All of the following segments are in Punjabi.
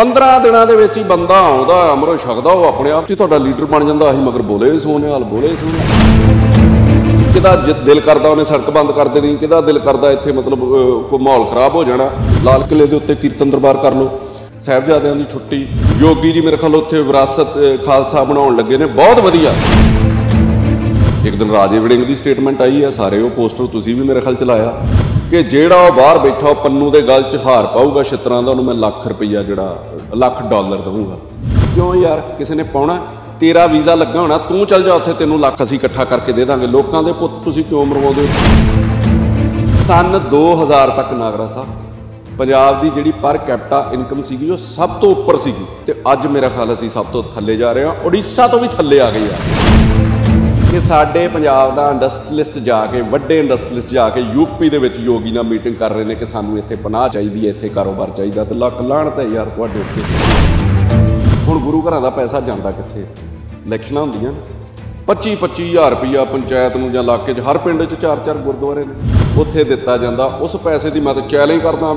15 ਦਿਨਾਂ ਦੇ ਵਿੱਚ ਹੀ ਬੰਦਾ ਆਉਂਦਾ ਅਮਰੋ ਛਕਦਾ ਉਹ ਆਪਣੇ ਆਪ ਹੀ ਤੁਹਾਡਾ ਲੀਡਰ ਬਣ ਜਾਂਦਾ ਅਸੀਂ ਮਗਰ ਬੋਲੇ ਹਾਲ ਬੋਲੇ ਸੋਨੇ ਕਿਦਾ ਜਿੱਦ ਦਿਲ ਕਰਦਾ ਉਹਨੇ ਸੜਕ ਬੰਦ ਕਰ ਦੇਣੀ ਕਿਦਾ ਦਿਲ ਕਰਦਾ ਇੱਥੇ ਮਤਲਬ ਕੋ ਮਾਹੌਲ ਖਰਾਬ ਹੋ ਜਾਣਾ ਲਾਲ ਕਿਲੇ ਦੇ ਉੱਤੇ ਕੀਰਤਨ ਦਰਬਾਰ ਕਰ ਲੋ ਸਹਿਬਜ਼ਾਦਿਆਂ ਦੀ ਛੁੱਟੀ ਯੋਗੀ ਜੀ ਮੇਰੇ ਖਿਆਲ ਉੱਥੇ ਵਿਰਾਸਤ ਖਾਲਸਾ ਬਣਾਉਣ ਲੱਗੇ ਨੇ ਬਹੁਤ ਵਧੀਆ ਇੱਕ ਦਿਨ ਰਾਜੇ ਵੜਿੰਗ ਦੀ ਸਟੇਟਮੈਂਟ ਆਈ ਹੈ ਸਾਰੇ ਉਹ ਪੋਸਟਰ ਤੁਸੀਂ ਵੀ ਮੇਰੇ ਖਿਆਲ ਚਲਾਇਆ ਕਿ ਜਿਹੜਾ ਉਹ ਬਾਹਰ ਬੈਠਾ ਉਹ ਪੰਨੂ ਦੇ ਗਲ 'ਚ ਹਾਰ ਪਾਊਗਾ ਛਤਰਾਂ ਦਾ ਉਹਨੂੰ ਮੈਂ ਲੱਖ ਰੁਪਈਆ ਜਿਹੜਾ ਲੱਖ ਡਾਲਰ ਦਵਾਂਗਾ ਕਿਉਂ ਯਾਰ ਕਿਸੇ ਨੇ ਪਾਉਣਾ ਤੇਰਾ ਵੀਜ਼ਾ ਲੱਗਾ ਹੋਣਾ ਤੂੰ ਚੱਲ ਜਾ ਉੱਥੇ ਤੈਨੂੰ ਲੱਖ ਅਸੀਂ ਇਕੱਠਾ ਕਰਕੇ ਦੇ ਦਾਂਗੇ ਲੋਕਾਂ ਦੇ ਪੁੱਤ ਤੁਸੀਂ ਕਿਉਂ ਮਰਵਾਉਂਦੇ ਹੋ ਸਨ 2000 ਤੱਕ ਨਾਗਰਾ ਸਾਹਿਬ ਪੰਜਾਬ ਦੀ ਜਿਹੜੀ ਪਰ ਕੈਪਟਾ ਇਨਕਮ ਸੀਗੀ ਉਹ ਸਭ ਤੋਂ ਉੱਪਰ ਸੀਗੀ ਤੇ ਅੱਜ ਮੇਰਾ ਖਿਆਲ ਅਸੀਂ ਸਭ ਤੋਂ ਥੱਲੇ ਜਾ ਰਹੇ ਹਾਂ ਓਡੀਸ਼ਾ ਤੋਂ ਵੀ ਥੱਲੇ ਆ ਗਏ ਆ ਕਿ ਸਾਡੇ ਪੰਜਾਬ ਦਾ ਇੰਡਸਟਰੀਲਿਸਟ ਜਾ ਕੇ ਵੱਡੇ ਇੰਡਸਟਰੀਲਿਸਟ ਜਾ ਕੇ ਯੂਪੀ ਦੇ ਵਿੱਚ ਯੋਗੀ ਨਾਲ ਮੀਟਿੰਗ ਕਰ ਰਹੇ ਨੇ ਕਿ ਸਾਨੂੰ ਇੱਥੇ ਪਨਾਹ ਚਾਹੀਦੀ ਹੈ ਇੱਥੇ ਕਾਰੋਬਾਰ ਚਾਹੀਦਾ ਤੇ ਲੱਖ ਲਾਣ ਤੇ ਯਾਰ ਤੁਹਾਡੇ ਉੱਤੇ ਹੁਣ ਗੁਰੂ ਘਰਾਂ ਦਾ ਪੈਸਾ ਜਾਂਦਾ ਕਿੱਥੇ ਇਲੈਕਸ਼ਨਾਂ ਹੁੰਦੀਆਂ 25 25000 ਰੁਪਇਆ ਪੰਚਾਇਤ ਨੂੰ ਜਾਂ ਇਲਾਕੇ 'ਚ ਹਰ ਪਿੰਡ 'ਚ ਚਾਰ ਚਾਰ ਗੁਰਦੁਆਰੇ ਨੇ ਉੱਥੇ ਦਿੱਤਾ ਜਾਂਦਾ ਉਸ ਪੈਸੇ ਦੀ ਮੈਂ ਤਾਂ ਚੈਲੰਜ ਕਰਦਾ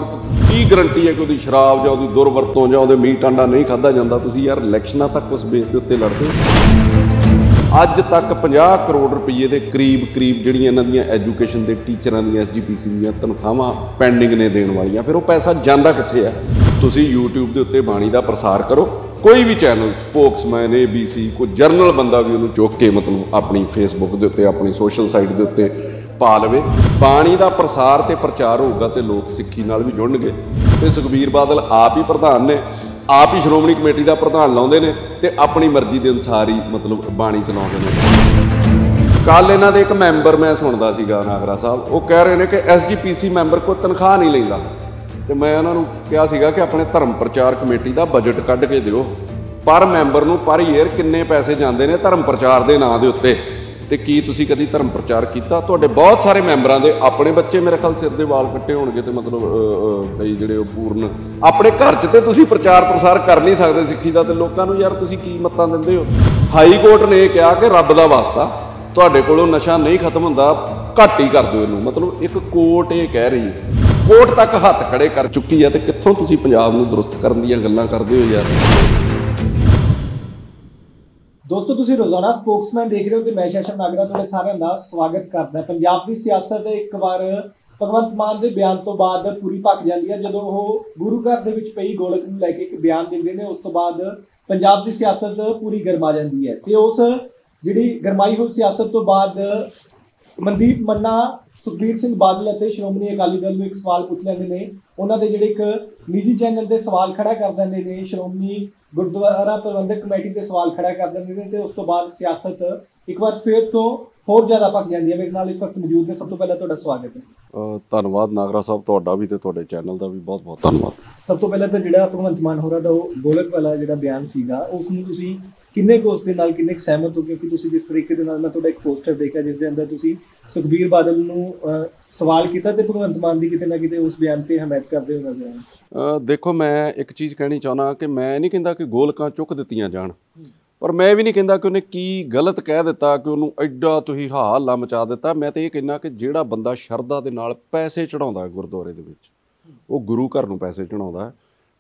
ਕੀ ਗਰੰਟੀ ਹੈ ਕਿ ਉਹਦੀ ਸ਼ਰਾਬ ਜਾਂ ਉਹਦੀ ਦੁਰਵਰਤੋਂ ਜਾਂ ਉਹਦੇ ਮੀਟ ਆਂਡਾ ਨਹੀਂ ਖਾਦਾ ਜਾਂਦਾ ਤੁਸੀਂ ਯਾਰ ਇਲੈਕਸ਼ਨਾਂ ਤੱਕ ਉਸ ਬੇਸ ਦੇ ਉੱਤੇ ਲੜਦੇ ਹੋ ਅੱਜ ਤੱਕ 50 ਕਰੋੜ ਰੁਪਏ ਦੇ ਕਰੀਬ ਕਰੀਬ ਜਿਹੜੀਆਂ ਇਹਨਾਂ ਦੀਆਂ ਐਜੂਕੇਸ਼ਨ ਦੇ ਟੀਚਰਾਂ ਦੀਆਂ ਐਸਜੀਪੀਸੀ ਦੀਆਂ ਤਨਖਾਹਾਂ ਪੈਂਡਿੰਗ ਨੇ ਦੇਣ ਵਾਲੀਆਂ ਫਿਰ ਉਹ ਪੈਸਾ ਜਾਂਦਾ ਕਿੱਥੇ ਆ ਤੁਸੀਂ YouTube ਦੇ ਉੱਤੇ ਬਾਣੀ ਦਾ ਪ੍ਰਸਾਰ ਕਰੋ ਕੋਈ ਵੀ ਚੈਨਲ ਸਪੋਕਸਮੈਨ ABC ਕੋਈ ਜਰਨਲ ਬੰਦਾ ਵੀ ਉਹਨੂੰ ਚੁੱਕ ਕੇ ਮਤਲਬ ਆਪਣੀ Facebook ਦੇ ਉੱਤੇ ਆਪਣੀ ਸੋਸ਼ਲ ਸਾਈਟ ਦੇ ਉੱਤੇ ਪਾ ਲਵੇ ਬਾਣੀ ਦਾ ਪ੍ਰਸਾਰ ਤੇ ਪ੍ਰਚਾਰ ਹੋਊਗਾ ਤੇ ਲੋਕ ਸਿੱਖੀ ਨਾਲ ਵੀ ਜੁੜਨਗੇ ਤੇ ਸੁਖਬੀਰ ਬਾਦਲ ਆਪ ਹੀ ਪ੍ਰਧਾਨ ਨੇ ਆਪ ਹੀ ਸ਼੍ਰੋਮਣੀ ਕਮੇਟੀ ਦਾ ਪ੍ਰਧਾਨ ਲਾਉਂਦੇ ਨੇ ਤੇ ਆਪਣੀ ਮਰਜ਼ੀ ਦੇ ਅਨੁਸਾਰ ਹੀ ਮਤਲਬ ਬਾਣੀ ਚਲਾਉਂਦੇ ਨੇ ਕੱਲ ਇਹਨਾਂ ਦੇ ਇੱਕ ਮੈਂਬਰ ਮੈਂ ਸੁਣਦਾ ਸੀਗਾ ਨਾਗਰਾ ਸਾਹਿਬ ਉਹ ਕਹਿ ਰਹੇ ਨੇ ਕਿ ਐਸਜੀਪੀਸੀ ਮੈਂਬਰ ਕੋ ਤਨਖਾਹ ਨਹੀਂ ਲੈਂਦਾ ਤੇ ਮੈਂ ਉਹਨਾਂ ਨੂੰ ਕਿਹਾ ਸੀਗਾ ਕਿ ਆਪਣੇ ਧਰਮ ਪ੍ਰਚਾਰ ਕਮੇਟੀ ਦਾ ਬਜਟ ਕੱਢ ਕੇ ਦਿਓ ਪਰ ਮੈਂਬਰ ਨੂੰ ਪਰ ਈਅਰ ਕਿੰਨੇ ਪੈਸੇ ਜਾਂਦੇ ਨੇ ਧਰਮ ਪ੍ਰਚਾਰ ਦੇ ਨਾਂ ਦੇ ਉੱਤੇ ਤੇ ਕੀ ਤੁਸੀਂ ਕਦੀ ਧਰਮ ਪ੍ਰਚਾਰ ਕੀਤਾ ਤੁਹਾਡੇ ਬਹੁਤ ਸਾਰੇ ਮੈਂਬਰਾਂ ਦੇ ਆਪਣੇ ਬੱਚੇ ਮੇਰੇ ਖਿਆਲ ਸਿਰ ਦੇ ਵਾਲ ਕੱਟੇ ਹੋਣਗੇ ਤੇ ਮਤਲਬ ਕਈ ਜਿਹੜੇ ਉਹ ਪੂਰਨ ਆਪਣੇ ਘਰ 'ਚ ਤੇ ਤੁਸੀਂ ਪ੍ਰਚਾਰ ਪ੍ਰਸਾਰ ਕਰ ਨਹੀਂ ਸਕਦੇ ਸਿੱਖੀ ਦਾ ਤੇ ਲੋਕਾਂ ਨੂੰ ਯਾਰ ਤੁਸੀਂ ਕੀ ਮਤਾਂ ਦਿੰਦੇ ਹੋ ਹਾਈ ਕੋਰਟ ਨੇ ਕਿਹਾ ਕਿ ਰੱਬ ਦਾ ਵਾਸਤਾ ਤੁਹਾਡੇ ਕੋਲੋਂ ਨਸ਼ਾ ਨਹੀਂ ਖਤਮ ਹੁੰਦਾ ਘੱਟ ਹੀ ਕਰ ਦਿਓ ਇਹਨੂੰ ਮਤਲਬ ਇੱਕ ਕੋਰਟ ਇਹ ਕਹਿ ਰਹੀ ਹੈ ਕੋਰਟ ਤੱਕ ਹੱਥ ਖੜੇ ਕਰ ਚੁੱਕੀ ਹੈ ਤੇ ਕਿੱਥੋਂ ਤੁਸੀਂ ਪੰਜਾਬ ਨੂੰ ਦਰੁਸਤ ਕਰਨ ਦੀਆਂ ਗੱਲਾਂ ਕਰਦੇ ਹੋ ਯਾਰ ਦੋਸਤੋ ਤੁਸੀਂ ਰੋਜ਼ਾਨਾ ਸਪੋਕਸਮੈਨ ਦੇਖ ਰਹੇ ਹੋ ਤੇ ਮੈਂ ਸ਼ਸ਼ਮ ਨਾਗਰਾ ਤੁਹਾਡੇ ਸਾਰਿਆਂ ਦਾ ਸਵਾਗਤ ਕਰਦਾ ਪੰਜਾਬ ਦੀ ਸਿਆਸਤ ਇੱਕ ਵਾਰ ਭਗਵੰਤ ਮਾਨ ਦੇ ਬਿਆਨ ਤੋਂ ਬਾਅਦ ਪੂਰੀ ਭੱਕ ਜਾਂਦੀ ਹੈ ਜਦੋਂ ਉਹ ਗੁਰੂ ਘਰ ਦੇ ਵਿੱਚ ਪਈ ਗੋਲਕ ਨੂੰ ਲੈ ਕੇ ਇੱਕ ਬਿਆਨ ਦਿੰਦੇ ਨੇ ਉਸ ਤੋਂ ਬਾਅਦ ਪੰਜਾਬ ਦੀ ਸਿਆਸਤ ਪੂਰੀ ਗਰਮਾ ਜਾਂਦੀ ਹੈ ਤੇ ਉਸ ਜਿਹੜੀ ਗਰਮਾਈ ਹੋਈ ਸਿਆਸਤ ਤੋਂ ਬਾਅਦ ਮਨਦੀਪ ਮੰਨਾ ਸੁਖਬੀਰ ਸਿੰਘ ਬਾਦਲ ਅਤੇ ਸ਼੍ਰੋਮਣੀ ਅਕਾਲੀ ਦਲ ਨੂੰ ਇੱਕ ਸਵਾਲ ਪੁੱਛ ਲੈਂਦੇ ਨੇ ਉਹਨਾਂ ਦੇ ਜਿਹੜੇ ਇੱਕ ਨਿੱਜੀ ਚੈਨਲ ਤੇ ਸਵਾਲ ਖੜਾ ਕਰ ਦਿੰਦੇ ਨੇ ਸ਼੍ਰੋਮਣੀ ਗੁਰਦੁਆਰਾ ਪ੍ਰਬੰਧਕ ਕਮੇਟੀ ਤੇ ਸਵਾਲ ਖੜਾ ਕਰ ਦਿੰਦੇ ਨੇ ਤੇ ਉਸ ਤੋਂ ਬਾਅਦ ਸਿਆਸਤ ਇੱਕ ਵਾਰ ਫੇਰ ਤੋਂ ਹੋਰ ਜ਼ਿਆਦਾ ਪੱਕ ਜਾਂਦੀ ਹੈ ਮੇਰੇ ਨਾਲ ਇਸ ਵਕਤ ਮੌਜੂਦ ਨੇ ਸਭ ਤੋਂ ਪਹਿਲਾਂ ਤੁਹਾਡਾ ਸਵਾਗਤ ਹੈ ਧੰਨਵਾਦ ਨਾਗਰਾ ਸਾਹਿਬ ਤੁਹਾਡਾ ਵੀ ਤੇ ਤੁਹਾਡੇ ਚੈਨਲ ਦਾ ਵੀ ਬਹੁਤ ਬਹੁਤ ਧੰਨਵਾਦ ਸਭ ਤੋਂ ਪਹਿਲਾਂ ਤਾਂ ਜਿਹੜਾ ਭਗਵੰਤ ਮਾਨ ਹੋਰਾ ਦਾ ਉਹ ਗੋਲਕ ਵਾਲਾ ਜਿਹੜਾ ਬਿਆਨ ਸੀਗਾ ਉਸ ਨੂੰ ਤੁਸੀਂ ਕਿੰਨੇ ਕੁ ਉਸ ਦੇ ਨਾਲ ਕਿੰਨੇ ਸਹਿਮਤ ਹੋ ਕਿਉਂਕਿ ਤੁਸੀਂ ਜਿਸ ਤਰੀਕੇ ਦੇ ਨਾਲ ਮੈਂ ਤੁਹਾਡਾ ਇੱਕ ਪੋਸਟਰ ਦੇਖਿਆ ਜਿਸ ਦੇ ਅੰਦਰ ਤੁਸੀਂ ਸੁਖਬੀਰ ਬਾਦਲ ਨੂੰ ਸਵਾਲ ਕੀਤਾ ਤੇ ਭਗਵੰਤ ਮਾਨ ਦੀ ਕਿਤੇ ਨਾ ਕਿਤੇ ਉਸ ਬਿਆਨ ਤੇ ਹਮਾਇਤ ਕਰਦੇ ਹੋ ਨਜ਼ਰ ਆਏ ਦੇਖੋ ਮੈਂ ਇੱਕ ਚੀਜ਼ ਕਹਿਣੀ ਚਾਹਣਾ ਕਿ ਮੈਂ ਨਹੀਂ ਕਹਿੰਦਾ ਕਿ ਗੋਲਕਾਂ ਚੁੱਕ ਦਿੱਤੀਆਂ ਜਾਣ ਪਰ ਮੈਂ ਵੀ ਨਹੀਂ ਕਹਿੰਦਾ ਕਿ ਉਹਨੇ ਕੀ ਗਲਤ ਕਹਿ ਦਿੱਤਾ ਕਿ ਉਹਨੂੰ ਐਡਾ ਤੁਸੀਂ ਹਾਲਾ ਮਚਾ ਦਿੱਤਾ ਮੈਂ ਤੇ ਇਹ ਕਹਿਣਾ ਕਿ ਜਿਹੜਾ ਬੰਦਾ ਸ਼ਰਧਾ ਦੇ ਨਾਲ ਪੈਸੇ ਚੜਾਉਂਦਾ ਗੁਰਦੁਆਰੇ ਦੇ ਵਿੱਚ ਉਹ ਗੁਰੂ ਘਰ ਨੂੰ ਪੈਸੇ ਚੜਾਉਂਦਾ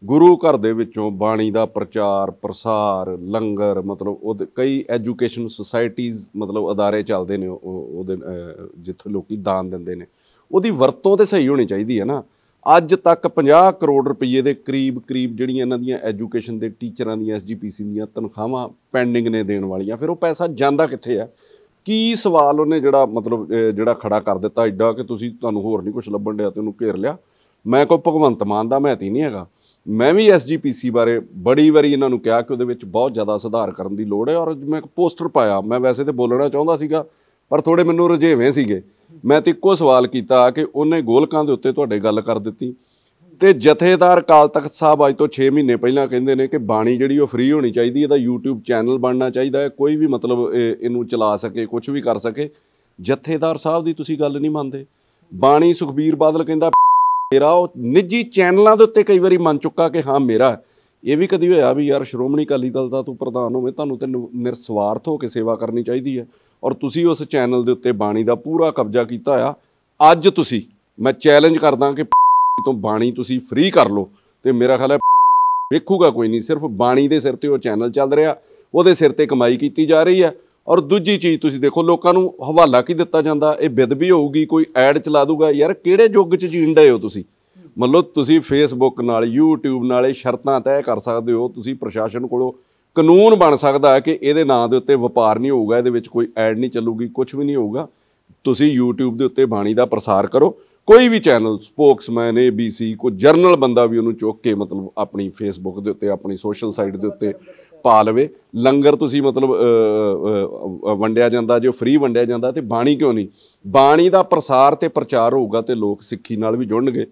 ਗੁਰੂ ਘਰ ਦੇ ਵਿੱਚੋਂ ਬਾਣੀ ਦਾ ਪ੍ਰਚਾਰ ਪ੍ਰਸਾਰ ਲੰਗਰ ਮਤਲਬ ਉਹ ਕਈ ਐਜੂਕੇਸ਼ਨ ਸੁਸਾਇਟੀਆਂ ਮਤਲਬ ਅਦਾਰੇ ਚੱਲਦੇ ਨੇ ਉਹਦੇ ਜਿੱਥੇ ਲੋਕੀ ਦਾਨ ਦਿੰਦੇ ਨੇ ਉਹਦੀ ਵਰਤੋਂ ਤੇ ਸਹੀ ਹੋਣੀ ਚਾਹੀਦੀ ਹੈ ਨਾ ਅੱਜ ਤੱਕ 50 ਕਰੋੜ ਰੁਪਏ ਦੇ ਕਰੀਬ ਕਰੀਬ ਜਿਹੜੀਆਂ ਇਹਨਾਂ ਦੀਆਂ ਐਜੂਕੇਸ਼ਨ ਦੇ ਟੀਚਰਾਂ ਦੀਆਂ ਐਸਜੀਪੀਸੀ ਦੀਆਂ ਤਨਖਾਹਾਂ ਪੈਂਡਿੰਗ ਨੇ ਦੇਣ ਵਾਲੀਆਂ ਫਿਰ ਉਹ ਪੈਸਾ ਜਾਂਦਾ ਕਿੱਥੇ ਆ ਕੀ ਸਵਾਲ ਉਹਨੇ ਜਿਹੜਾ ਮਤਲਬ ਜਿਹੜਾ ਖੜਾ ਕਰ ਦਿੱਤਾ ਐਡਾ ਕਿ ਤੁਸੀਂ ਤੁਹਾਨੂੰ ਹੋਰ ਨਹੀਂ ਕੁਝ ਲੱਭਣ ਡਿਆ ਤੇ ਉਹਨੂੰ ਘੇਰ ਲਿਆ ਮੈਂ ਕੋਈ ਭਗਵੰਤ ਮਾਨ ਦਾ ਮਹਿਤੀ ਨਹੀਂ ਹੈਗਾ ਮੈਂ ਵੀ ਐਸਜੀਪੀਸੀ ਬਾਰੇ ਬੜੀ ਵਾਰੀ ਇਹਨਾਂ ਨੂੰ ਕਿਹਾ ਕਿ ਉਹਦੇ ਵਿੱਚ ਬਹੁਤ ਜ਼ਿਆਦਾ ਸੁਧਾਰ ਕਰਨ ਦੀ ਲੋੜ ਹੈ ਔਰ ਮੈਂ ਇੱਕ ਪੋਸਟਰ ਪਾਇਆ ਮੈਂ ਵੈਸੇ ਤੇ ਬੋਲਣਾ ਚਾਹੁੰਦਾ ਸੀਗਾ ਪਰ ਥੋੜੇ ਮੈਨੂੰ ਰੁਝੇਵੇਂ ਸੀਗੇ ਮੈਂ ਤੇ ਇੱਕੋ ਸਵਾਲ ਕੀਤਾ ਕਿ ਉਹਨੇ ਗੋਲਕਾਂ ਦੇ ਉੱਤੇ ਤੁਹਾਡੇ ਗੱਲ ਕਰ ਦਿੱਤੀ ਤੇ ਜਥੇਦਾਰ ਕਾਲ ਤਖਤ ਸਾਹਿਬ ਅੱਜ ਤੋਂ 6 ਮਹੀਨੇ ਪਹਿਲਾਂ ਕਹਿੰਦੇ ਨੇ ਕਿ ਬਾਣੀ ਜਿਹੜੀ ਉਹ ਫ੍ਰੀ ਹੋਣੀ ਚਾਹੀਦੀ ਹੈ ਦਾ YouTube ਚੈਨਲ ਬਣਨਾ ਚਾਹੀਦਾ ਹੈ ਕੋਈ ਵੀ ਮਤਲਬ ਇਹਨੂੰ ਚਲਾ ਸਕੇ ਕੁਝ ਵੀ ਕਰ ਸਕੇ ਜਥੇਦਾਰ ਸਾਹਿਬ ਦੀ ਤੁਸੀਂ ਗੱਲ ਨਹੀਂ ਮੰਨਦੇ ਬਾਣੀ ਸੁਖਬੀਰ ਬਾਦਲ ਕਹਿੰਦਾ ਮੇਰਾ ਉਹ ਨਿੱਜੀ ਚੈਨਲਾਂ ਦੇ ਉੱਤੇ ਕਈ ਵਾਰੀ ਮੰਨ ਚੁੱਕਾ ਕਿ ਹਾਂ ਮੇਰਾ ਇਹ ਵੀ ਕਦੀ ਹੋਇਆ ਵੀ ਯਾਰ ਸ਼੍ਰੋਮਣੀ ਅਕਾਲੀ ਦਲ ਦਾ ਤੂੰ ਪ੍ਰਧਾਨ ਹੋਵੇਂ ਤੁਹਾਨੂੰ ਤੇ ਨਿਰਸਵਾਰਥ ਹੋ ਕੇ ਸੇਵਾ ਕਰਨੀ ਚਾਹੀਦੀ ਹੈ ਔਰ ਤੁਸੀਂ ਉਸ ਚੈਨਲ ਦੇ ਉੱਤੇ ਬਾਣੀ ਦਾ ਪੂਰਾ ਕਬਜ਼ਾ ਕੀਤਾ ਆ ਅੱਜ ਤੁਸੀਂ ਮੈਂ ਚੈਲੰਜ ਕਰਦਾ ਕਿ ਤੋਂ ਬਾਣੀ ਤੁਸੀਂ ਫ੍ਰੀ ਕਰ ਲਓ ਤੇ ਮੇਰਾ ਖਿਆਲ ਹੈ ਵੇਖੂਗਾ ਕੋਈ ਨਹੀਂ ਸਿਰਫ ਬਾਣੀ ਦੇ ਸਿਰ ਤੇ ਉਹ ਚੈਨਲ ਚੱਲ ਰਿਹਾ ਉਹਦੇ ਸਿਰ ਤੇ ਕਮਾਈ ਕੀਤੀ ਜਾ ਰਹੀ ਹੈ ਔਰ ਦੂਜੀ ਚੀਜ਼ ਤੁਸੀਂ ਦੇਖੋ ਲੋਕਾਂ ਨੂੰ ਹਵਾਲਾ ਕੀ ਦਿੱਤਾ ਜਾਂਦਾ ਇਹ ਵੀ ਹੋਊਗੀ ਕੋਈ ਐਡ ਚਲਾ ਦੂਗਾ ਯਾਰ ਕਿਹੜੇ ਯੁੱਗ 'ਚ ਜੀਣ ਹੋ ਤੁਸੀਂ ਮੰਨ ਲਓ ਤੁਸੀਂ ਫੇਸਬੁੱਕ ਨਾਲ YouTube ਨਾਲ ਇਹ ਸ਼ਰਤਾਂ ਤੈਅ ਕਰ ਸਕਦੇ ਹੋ ਤੁਸੀਂ ਪ੍ਰਸ਼ਾਸਨ ਕੋਲੋਂ ਕਾਨੂੰਨ ਬਣ ਸਕਦਾ ਹੈ ਕਿ ਇਹਦੇ ਨਾਂ ਦੇ ਉੱਤੇ ਵਪਾਰ ਨਹੀਂ ਹੋਊਗਾ ਇਹਦੇ ਵਿੱਚ ਕੋਈ ਐਡ ਨਹੀਂ ਚੱਲੂਗੀ ਕੁਝ ਵੀ ਨਹੀਂ ਹੋਊਗਾ ਤੁਸੀਂ YouTube ਦੇ ਉੱਤੇ ਬਾਣੀ ਦਾ ਪ੍ਰਸਾਰ ਕਰੋ ਕੋਈ ਵੀ ਚੈਨਲ ਸਪੋਕਸਮੈਨ ABC ਕੋ ਜਰਨਲ ਬੰਦਾ ਵੀ ਉਹਨੂੰ ਚੁੱਕ ਕੇ ਮਤਲਬ ਆਪਣੀ ਫੇਸਬੁੱਕ ਦੇ ਉੱਤੇ ਆਪਣੀ ਸੋਸ਼ਲ ਸਾਈਟ ਦੇ ਉੱਤੇ ਪਾ ਲਵੇ ਲੰਗਰ ਤੁਸੀਂ ਮਤਲਬ ਵੰਡਿਆ ਜਾਂਦਾ ਜੇ ਫ੍ਰੀ ਵੰਡਿਆ ਜਾਂਦਾ ਤੇ ਬਾਣੀ ਕਿਉਂ ਨਹੀਂ ਬਾਣੀ ਦਾ ਪ੍ਰਸਾਰ ਤੇ ਪ੍ਰਚਾਰ ਹੋਊਗਾ ਤੇ ਲੋਕ ਸਿੱਖੀ ਨਾਲ ਵੀ ਜੁੜਨਗੇ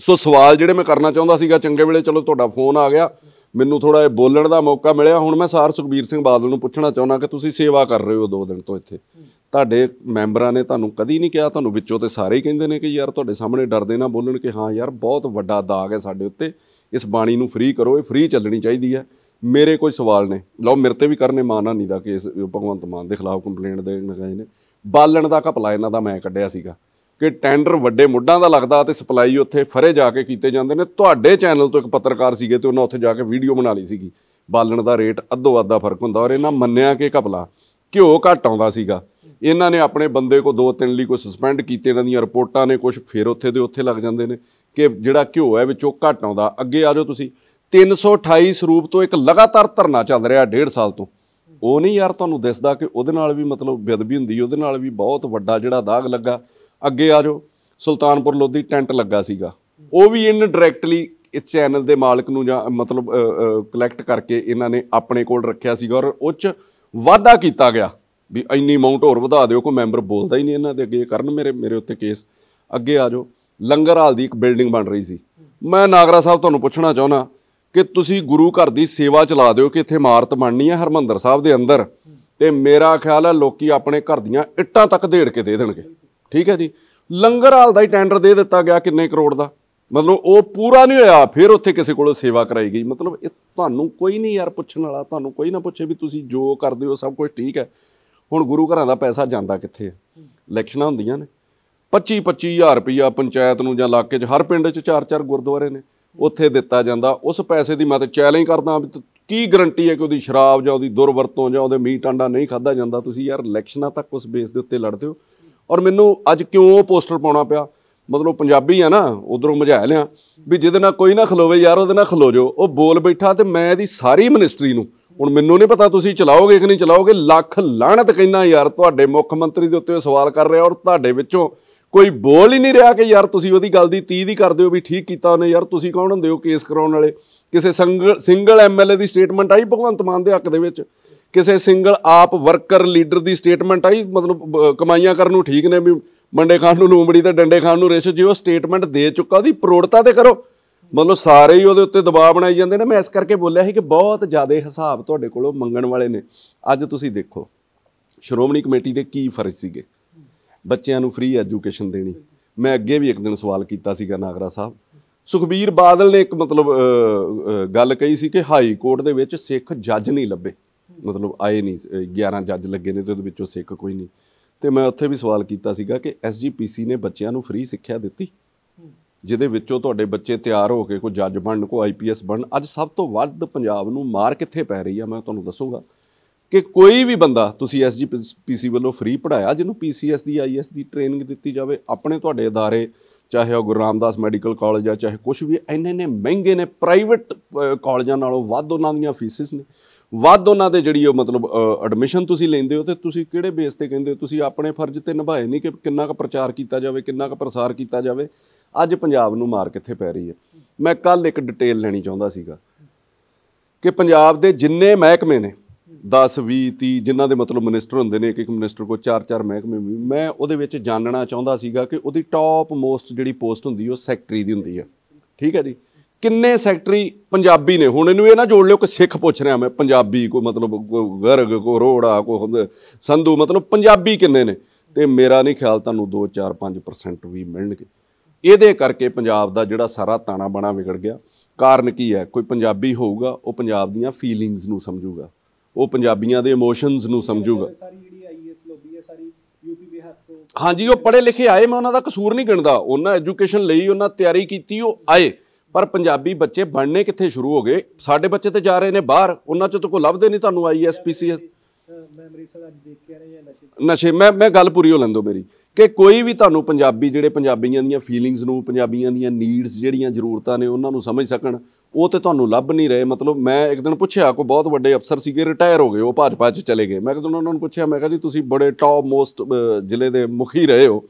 ਸੋ ਸਵਾਲ ਜਿਹੜੇ ਮੈਂ ਕਰਨਾ ਚਾਹੁੰਦਾ ਸੀਗਾ ਚੰਗੇ ਵੇਲੇ ਚਲੋ ਤੁਹਾਡਾ ਫੋਨ ਆ ਗਿਆ ਮੈਨੂੰ ਥੋੜਾ ਇਹ ਬੋਲਣ ਦਾ ਮੌਕਾ ਮਿਲਿਆ ਹੁਣ ਮੈਂ ਸਾਰ ਸੁਖਬੀਰ ਸਿੰਘ ਬਾਦਲ ਨੂੰ ਪੁੱਛਣਾ ਚਾਹੁੰਦਾ ਕਿ ਤੁਸੀਂ ਸੇਵਾ ਕਰ ਰਹੇ ਹੋ ਦੋ ਦਿਨ ਤੋਂ ਇੱਥੇ ਤੁਹਾਡੇ ਮੈਂਬਰਾਂ ਨੇ ਤੁਹਾਨੂੰ ਕਦੀ ਨਹੀਂ ਕਿਹਾ ਤੁਹਾਨੂੰ ਵਿੱਚੋਂ ਤੇ ਸਾਰੇ ਹੀ ਕਹਿੰਦੇ ਨੇ ਕਿ ਯਾਰ ਤੁਹਾਡੇ ਸਾਹਮਣੇ ਡਰਦੇ ਨਾ ਬੋਲਣ ਕਿ ਹਾਂ ਯਾਰ ਬਹੁਤ ਵੱਡਾ ਦਾਗ ਹੈ ਸਾਡੇ ਉੱਤੇ ਇਸ ਬਾਣੀ ਨੂੰ ਫ੍ਰੀ ਕਰੋ ਇਹ ਫ੍ਰੀ ਚੱਲਣੀ ਚਾਹੀਦੀ ਹੈ ਮੇਰੇ ਕੋਈ ਸਵਾਲ ਨੇ ਲਓ ਮੇਰੇ ਤੇ ਵੀ ਕਰਨੇ ਮਾਨਾ ਨਹੀਂ ਦਾ ਕੇਸ ਭਗਵੰਤ ਮਾਨ ਦੇ ਖਿਲਾਫ ਕੰਪਲੇਂਟ ਦੇ ਨਗਾਏ ਨੇ ਬਾਲਣ ਦਾ ਘਪਲਾ ਇਹਨਾਂ ਦਾ ਮੈਂ ਕੱਢਿਆ ਸੀਗਾ ਕਿ ਟੈਂਡਰ ਵੱਡੇ ਮੁੱਢਾਂ ਦਾ ਲੱਗਦਾ ਤੇ ਸਪਲਾਈ ਉੱਥੇ ਫਰੇ ਜਾ ਕੇ ਕੀਤੇ ਜਾਂਦੇ ਨੇ ਤੁਹਾਡੇ ਚੈਨਲ ਤੋਂ ਇੱਕ ਪੱਤਰਕਾਰ ਸੀਗੇ ਤੇ ਉਹਨਾਂ ਉੱਥੇ ਜਾ ਕੇ ਵੀਡੀਓ ਬਣਾ ਲਈ ਸੀਗੀ ਬਾਲਣ ਦਾ ਰੇਟ ਅੱਧੋ ਅੱਧਾ ਫਰਕ ਹੁੰਦਾ ਔਰ ਇਹਨਾਂ ਮੰਨਿਆ ਕਿ ਘਪਲਾ ਘਿਓ ਘਟ ਆਉਂਦਾ ਸੀਗਾ ਇਹਨਾਂ ਨੇ ਆਪਣੇ ਬੰਦੇ ਕੋ ਦੋ ਤਿੰਨ ਲਈ ਕੋ ਸਸਪੈਂਡ ਕੀਤੇ ਇਹਨਾਂ ਦੀਆਂ ਰਿਪੋਰਟਾਂ ਨੇ ਕੁਝ ਫੇਰ ਉੱਥੇ ਦੇ ਉੱਥੇ ਲੱਗ ਜਾਂਦੇ ਨੇ ਕਿ ਜਿਹੜਾ ਘਿਓ ਹੈ ਵਿੱਚੋਂ ਘਟ ਆਉਂਦਾ ਅੱਗੇ ਆ ਜਾਓ ਤੁਸੀਂ 328 ਸਰੂਪ ਤੋਂ ਇੱਕ ਲਗਾਤਾਰ ਧਰਨਾ ਚੱਲ ਰਿਹਾ ਡੇਢ ਸਾਲ ਤੋਂ ਉਹ ਨਹੀਂ ਯਾਰ ਤੁਹਾਨੂੰ ਦਿਸਦਾ ਕਿ ਉਹਦੇ ਨਾਲ ਵੀ ਮਤਲਬ ਬਦਬੀ ਹੁੰਦੀ ਉਹਦੇ ਨਾਲ ਵੀ ਬਹੁਤ ਵੱਡਾ ਜਿਹੜਾ ਦਾਗ ਲੱਗਾ ਅੱਗੇ ਆ ਜਾਓ ਸੁਲਤਾਨਪੁਰ ਲੋਧੀ ਟੈਂਟ ਲੱਗਾ ਸੀਗਾ ਉਹ ਵੀ ਇਨ ਡਾਇਰੈਕਟਲੀ ਇਸ ਚੈਨਲ ਦੇ ਮਾਲਕ ਨੂੰ ਜਾਂ ਮਤਲਬ ਕਲੈਕਟ ਕਰਕੇ ਇਹਨਾਂ ਨੇ ਆਪਣੇ ਕੋਲ ਰੱਖਿਆ ਸੀਗਾ ਔਰ ਉੱਚ ਵਾਅਦਾ ਕੀਤਾ ਗਿਆ ਵੀ ਇੰਨੀ ਅਮਾਉਂਟ ਹੋਰ ਵਧਾ ਦਿਓ ਕੋਈ ਮੈਂਬਰ ਬੋਲਦਾ ਹੀ ਨਹੀਂ ਇਹਨਾਂ ਦੇ ਅੱਗੇ ਕਰਨ ਮੇਰੇ ਮੇਰੇ ਉੱਤੇ ਕੇਸ ਅੱਗੇ ਆ ਜਾਓ ਲੰਗਰ ਹਾਲ ਦੀ ਇੱਕ ਬਿਲਡਿੰਗ ਬਣ ਰਹੀ ਸੀ ਮੈਂ ਨਾਗਰਾ ਸਾਹਿਬ ਤੁਹਾਨੂੰ ਪੁੱਛਣਾ ਚਾਹੁੰਦਾ ਕਿ ਤੁਸੀਂ ਗੁਰੂ ਘਰ ਦੀ ਸੇਵਾ ਚਲਾ ਦਿਓ ਕਿ ਇੱਥੇ ਇਮਾਰਤ ਬਣਨੀ ਹੈ ਹਰਮੰਦਰ ਸਾਹਿਬ ਦੇ ਅੰਦਰ ਤੇ ਮੇਰਾ ਖਿਆਲ ਹੈ ਲੋਕੀ ਆਪਣੇ ਘਰ ਦੀਆਂ ਇੱਟਾਂ ਤੱਕ ਢੇੜ ਕੇ ਦੇ ਦੇਣਗੇ ਠੀਕ ਹੈ ਜੀ ਲੰਗਰ ਹਾਲ ਦਾ ਹੀ ਟੈਂਡਰ ਦੇ ਦਿੱਤਾ ਗਿਆ ਕਿੰਨੇ ਕਰੋੜ ਦਾ ਮਤਲਬ ਉਹ ਪੂਰਾ ਨਹੀਂ ਹੋਇਆ ਫਿਰ ਉੱਥੇ ਕਿਸੇ ਕੋਲੋਂ ਸੇਵਾ ਕਰਾਈ ਗਈ ਮਤਲਬ ਇਹ ਤੁਹਾਨੂੰ ਕੋਈ ਨਹੀਂ ਯਾਰ ਪੁੱਛਣ ਵਾਲਾ ਤੁਹਾਨੂੰ ਕੋਈ ਨਾ ਪੁੱਛੇ ਵੀ ਤੁਸੀਂ ਜੋ ਕਰਦੇ ਹੋ ਸਭ ਕੁਝ ਠੀਕ ਹੈ ਹੁਣ ਗੁਰੂ ਘਰਾਂ ਦਾ ਪੈਸਾ ਜਾਂਦਾ ਕਿੱਥੇ ਹੈ ਇਲੈਕਸ਼ਨਾਂ ਹੁੰਦੀਆਂ ਨੇ 25 25000 ਰੁਪਇਆ ਪੰਚਾਇਤ ਨੂੰ ਜਾਂ ਇਲਾਕੇ 'ਚ ਹਰ ਪਿੰਡ 'ਚ ਚਾਰ ਚਾਰ ਗੁਰਦੁਆਰੇ ਨੇ ਉੱਥੇ ਦਿੱਤਾ ਜਾਂਦਾ ਉਸ ਪੈਸੇ ਦੀ ਮੈਂ ਤਾਂ ਚੈਲੰਜ ਕਰਦਾ ਕੀ ਗਰੰਟੀ ਹੈ ਕਿ ਉਹਦੀ ਸ਼ਰਾਬ ਜਾਂ ਉਹਦੀ ਦੁਰਵਰਤੋਂ ਜਾਂ ਉਹਦੇ ਮੀਟ ਆਂਡਾ ਨਹੀਂ ਖਾਦਾ ਜਾਂਦਾ ਤੁਸੀਂ ਯਾਰ ਇਲੈਕਸ਼ਨਾਂ ਤੱਕ ਉਸ ਬੇਸ ਦੇ ਉੱਤੇ ਲੜਦੇ ਹੋ ਔਰ ਮੈਨੂੰ ਅੱਜ ਕਿਉਂ ਪੋਸਟਰ ਪਾਉਣਾ ਪਿਆ ਮਤਲਬ ਪੰਜਾਬੀ ਆ ਨਾ ਉਧਰੋਂ ਮਝਾ ਲਿਆ ਵੀ ਜਿਹਦੇ ਨਾਲ ਕੋਈ ਨਾ ਖਲੋਵੇ ਯਾਰ ਉਹਦੇ ਨਾਲ ਖਲੋ ਜੋ ਉਹ ਬੋਲ ਬੈਠਾ ਤੇ ਮੈਂ ਇਹਦੀ ਸਾਰੀ ਮਿਨਿਸਟਰੀ ਨੂੰ ਹੁਣ ਮੈਨੂੰ ਨਹੀਂ ਪਤਾ ਤੁਸੀਂ ਚਲਾਓਗੇ ਕਿ ਨਹੀਂ ਚਲਾਓਗੇ ਲੱਖ ਲਾਣਤ ਕਹਿਣਾ ਯਾਰ ਤੁਹਾਡੇ ਮੁੱਖ ਮੰਤਰੀ ਦੇ ਉੱਤੇ ਸਵਾਲ ਕਰ ਰਿਹਾ ਔਰ ਤੁਹਾਡੇ ਵਿੱਚੋਂ ਕੋਈ ਬੋਲ ਹੀ ਨਹੀਂ ਰਿਹਾ ਕਿ ਯਾਰ ਤੁਸੀਂ ਉਹਦੀ ਗੱਲ ਦੀ 30 ਦੀ ਕਰਦੇ ਹੋ ਵੀ ਠੀਕ ਕੀਤਾ ਉਹਨੇ ਯਾਰ ਤੁਸੀਂ ਕੌਣ ਹੁੰਦੇ ਹੋ ਕੇਸ ਕਰਾਉਣ ਵਾਲੇ ਕਿਸੇ ਸਿੰਗਲ ਐਮਐਲਏ ਦੀ ਸਟੇਟਮੈਂਟ ਆਈ ਭਗਵੰਤ ਮਾਨ ਦੇ ਹੱਕ ਦੇ ਵਿੱਚ ਕਿਸੇ ਸਿੰਗਲ ਆਪ ਵਰਕਰ ਲੀਡਰ ਦੀ ਸਟੇਟਮੈਂਟ ਆਈ ਮਤਲਬ ਕਮਾਈਆਂ ਕਰਨ ਨੂੰ ਠੀਕ ਨੇ ਵੀ ਮੰਡੇ ਖਾਨ ਨੂੰ ਲੂੰਬੜੀ ਤੇ ਡੰਡੇ ਖਾਨ ਨੂੰ ਰੇਸ਼ੋ ਜੀ ਉਹ ਸਟੇਟਮੈਂਟ ਦੇ ਚੁੱਕਾ ਉਹਦੀ ਪ੍ਰੋੜਤਾ ਤੇ ਕਰੋ ਮਤਲਬ ਸਾਰੇ ਹੀ ਉਹਦੇ ਉੱਤੇ ਦਬਾਅ ਬਣਾਈ ਜਾਂਦੇ ਨੇ ਮੈਂ ਇਸ ਕਰਕੇ ਬੋਲਿਆ ਸੀ ਕਿ ਬਹੁਤ ਜ਼ਿਆਦਾ ਹਿਸਾਬ ਤੁਹਾਡੇ ਕੋਲੋਂ ਮੰਗਣ ਵਾਲੇ ਨੇ ਅੱਜ ਤੁਸੀਂ ਦੇਖੋ ਸ਼੍ਰੋਮਣੀ ਕਮੇਟੀ ਦੇ ਕੀ ਫਰਜ਼ ਸੀਗੇ ਬੱਚਿਆਂ ਨੂੰ ਫ੍ਰੀ ਐਜੂਕੇਸ਼ਨ ਦੇਣੀ ਮੈਂ ਅੱਗੇ ਵੀ ਇੱਕ ਦਿਨ ਸਵਾਲ ਕੀਤਾ ਸੀਗਾ ਨਾਗਰਾ ਸਾਹਿਬ ਸੁਖਬੀਰ ਬਾਦਲ ਨੇ ਇੱਕ ਮਤਲਬ ਗੱਲ ਕਹੀ ਸੀ ਕਿ ਹਾਈ ਕੋਰਟ ਦੇ ਵਿੱਚ ਸਿੱਖ ਜੱਜ ਨਹੀਂ ਲੱਭੇ ਮਤਲਬ ਆਏ ਨਹੀਂ 11 ਜੱਜ ਲੱਗੇ ਨੇ ਤੇ ਉਹਦੇ ਵਿੱਚੋਂ ਸਿੱਖ ਕੋਈ ਨਹੀਂ ਤੇ ਮੈਂ ਉੱਥੇ ਵੀ ਸਵਾਲ ਕੀਤਾ ਸੀਗਾ ਕਿ ਐਸਜੀਪੀਸੀ ਨੇ ਬੱਚਿਆਂ ਨੂੰ ਫ੍ਰੀ ਸਿੱਖਿਆ ਦਿੱਤੀ ਜਿਹਦੇ ਵਿੱਚੋਂ ਤੁਹਾਡੇ ਬੱਚੇ ਤਿਆਰ ਹੋ ਕੇ ਕੋਈ ਜੱਜ ਬਣਨ ਕੋ ਆਈਪੀਐਸ ਬਣਨ ਅੱਜ ਸਭ ਤੋਂ ਵੱਧ ਪੰਜਾਬ ਨੂੰ ਮਾਰ ਕਿੱਥੇ ਪੈ ਰਹੀ ਆ ਮੈਂ ਤੁਹਾਨੂੰ ਦੱਸੂਗਾ ਕਿ ਕੋਈ ਵੀ ਬੰਦਾ ਤੁਸੀਂ ਐਸਜੀ ਪੀਸੀ ਵੱਲੋਂ ਫ੍ਰੀ ਪੜਾਇਆ ਜਿਹਨੂੰ ਪੀਸੀਐਸ ਦੀ ਆਈਐਸ ਦੀ ਟ੍ਰੇਨਿੰਗ ਦਿੱਤੀ ਜਾਵੇ ਆਪਣੇ ਤੁਹਾਡੇ ادارے ਚਾਹੇ ਉਹ ਗੁਰਰਾਮਦਾਸ ਮੈਡੀਕਲ ਕਾਲਜ ਆ ਚਾਹੇ ਕੁਝ ਵੀ ਇੰਨੇ ਨੇ ਮਹਿੰਗੇ ਨੇ ਪ੍ਰਾਈਵੇਟ ਕਾਲਜਾਂ ਨਾਲੋਂ ਵੱਧ ਉਹਨਾਂ ਦੀਆਂ ਫੀਸਿਸ ਨੇ ਵੱਧ ਉਹਨਾਂ ਦੇ ਜਿਹੜੀ ਉਹ ਮਤਲਬ ਐਡਮਿਸ਼ਨ ਤੁਸੀਂ ਲੈਂਦੇ ਹੋ ਤੇ ਤੁਸੀਂ ਕਿਹੜੇ ਬੇਸ ਤੇ ਕਹਿੰਦੇ ਹੋ ਤੁਸੀਂ ਆਪਣੇ ਫਰਜ਼ ਤੇ ਨਿਭਾਏ ਨਹੀਂ ਕਿ ਕਿੰਨਾ ਕੁ ਪ੍ਰਚਾਰ ਕੀਤਾ ਜਾਵੇ ਕਿੰਨਾ ਕੁ ਪ੍ਰਸਾਰ ਕੀਤਾ ਜਾਵੇ ਅੱਜ ਪੰਜਾਬ ਨੂੰ ਮਾਰ ਕਿੱਥੇ ਪੈ ਰਹੀ ਹੈ ਮੈਂ ਕੱਲ ਇੱਕ ਡਿਟੇਲ ਲੈਣੀ ਚਾਹੁੰਦਾ ਸੀਗਾ ਕਿ ਪੰਜਾਬ ਦੇ ਜਿੰਨੇ ਮਹਿਕਮੇ ਨੇ 10 20 30 ਜਿਨ੍ਹਾਂ ਦੇ ਮਤਲਬ ਮਿਨਿਸਟਰ ਹੁੰਦੇ ਨੇ ਇੱਕ ਇੱਕ ਮਿਨਿਸਟਰ ਕੋ ਚਾਰ ਚਾਰ ਮਹਿਕਮੇ ਮੈਂ ਉਹਦੇ ਵਿੱਚ ਜਾਣਨਾ ਚਾਹੁੰਦਾ ਸੀਗਾ ਕਿ ਉਹਦੀ ਟਾਪ ਮੋਸਟ ਜਿਹੜੀ ਪੋਸਟ ਹੁੰਦੀ ਉਹ ਸੈਕਟਰੀ ਦੀ ਹੁੰਦੀ ਹੈ ਠੀਕ ਹੈ ਜੀ ਕਿੰਨੇ ਸੈਕਟਰੀ ਪੰਜਾਬੀ ਨੇ ਹੁਣ ਇਹਨੂੰ ਇਹ ਨਾ ਜੋੜ ਲਿਓ ਕਿ ਸਿੱਖ ਪੁੱਛ ਰਿਹਾ ਮੈਂ ਪੰਜਾਬੀ ਕੋਈ ਮਤਲਬ ਕੋਈ ਗਰਗ ਕੋ ਰੋੜਾ ਕੋ ਸੰਧੂ ਮਤਲਬ ਪੰਜਾਬੀ ਕਿੰਨੇ ਨੇ ਤੇ ਮੇਰਾ ਨਹੀਂ ਖਿਆਲ ਤੁਹਾਨੂੰ 2 4 5% ਵੀ ਮਿਲਣਗੇ ਇਹਦੇ ਕਰਕੇ ਪੰਜਾਬ ਦਾ ਜਿਹੜਾ ਸਾਰਾ ਤਾਣਾ ਬਾਣਾ ਵਿਗੜ ਗਿਆ ਕਾਰਨ ਕੀ ਹੈ ਕੋਈ ਪੰਜਾਬੀ ਹੋਊਗਾ ਉਹ ਪੰਜਾਬ ਦੀਆਂ ਫੀਲਿੰਗਸ ਨੂੰ ਸਮਝੂਗਾ ਉਹ ਪੰਜਾਬੀਆਂ ਦੇ ਇਮੋਸ਼ਨਸ ਨੂੰ ਸਮਝੂਗਾ ਸਾਰੀ ਜਿਹੜੀ ਆਈਐਸ ਲੋਬੀ ਹੈ ਸਾਰੀ ਯੂਪੀ ਬਿਹਾਰ ਤੋਂ ਹਾਂਜੀ ਉਹ ਪੜੇ ਲਿਖੇ ਆਏ ਮੈਂ ਉਹਨਾਂ ਦਾ ਕਸੂਰ ਨਹੀਂ ਗਿਣਦਾ ਉਹਨਾਂ ਐਜੂਕੇਸ਼ਨ ਲਈ ਉਹਨਾਂ ਤਿਆਰੀ ਕੀਤੀ ਉਹ ਆਏ ਪਰ ਪੰਜਾਬੀ ਬੱਚੇ ਬਣਨੇ ਕਿੱਥੇ ਸ਼ੁਰੂ ਹੋ ਗਏ ਸਾਡੇ ਬੱਚੇ ਤੇ ਜਾ ਰਹੇ ਨੇ ਬਾਹਰ ਉਹਨਾਂ ਚੋਂ ਤਾਂ ਕੋ ਲੱਭਦੇ ਨਹੀਂ ਤੁਹਾਨੂੰ ਆਈਐਸਪੀਸੀਐਸ ਮੈਮਰੀ ਸਰ ਅੱਜ ਦੇਖ ਕੇ ਰਹੇ ਨਸ਼ੇ ਨਸ਼ੇ ਮੈਂ ਮੈਂ ਗੱਲ ਪੂਰੀ ਹੋ ਲੈਣ ਮੇਰੀ ਕਿ ਕੋਈ ਵੀ ਤੁਹਾਨੂੰ ਪੰਜਾਬੀ ਜਿਹੜੇ ਪੰਜਾਬੀਆਂ ਦੀਆਂ ਫੀਲਿੰਗਸ ਨੂੰ ਪੰਜਾਬੀਆਂ ਦੀਆਂ ਨੀਡਸ ਜਿਹੜੀਆਂ ਜ਼ਰੂਰਤਾਂ ਨੇ ਉਹਨਾਂ ਨੂੰ ਸਮਝ ਸਕਣ ਉਹ ਤੇ ਤੁਹਾਨੂੰ ਲੱਭ ਨਹੀਂ ਰਹੇ ਮਤਲਬ ਮੈਂ ਇੱਕ ਦਿਨ ਪੁੱਛਿਆ ਕੋਈ ਬਹੁਤ ਵੱਡੇ ਅਫਸਰ ਸੀਗੇ ਰਿਟਾਇਰ ਹੋ ਗਏ ਉਹ ਭਾਜਪਾ 'ਚ ਚਲੇ ਗਏ ਮੈਂ ਕਿਹਾ ਉਹਨਾਂ ਨੂੰ ਪੁੱਛਿਆ ਮੈਂ ਕਿਹਾ ਜੀ ਤੁਸੀਂ ਬੜੇ ਟੌਪ ਮੋਸਟ ਜ਼ਿਲ੍ਹੇ ਦੇ ਮੁਖੀ ਰਹੇ ਹੋ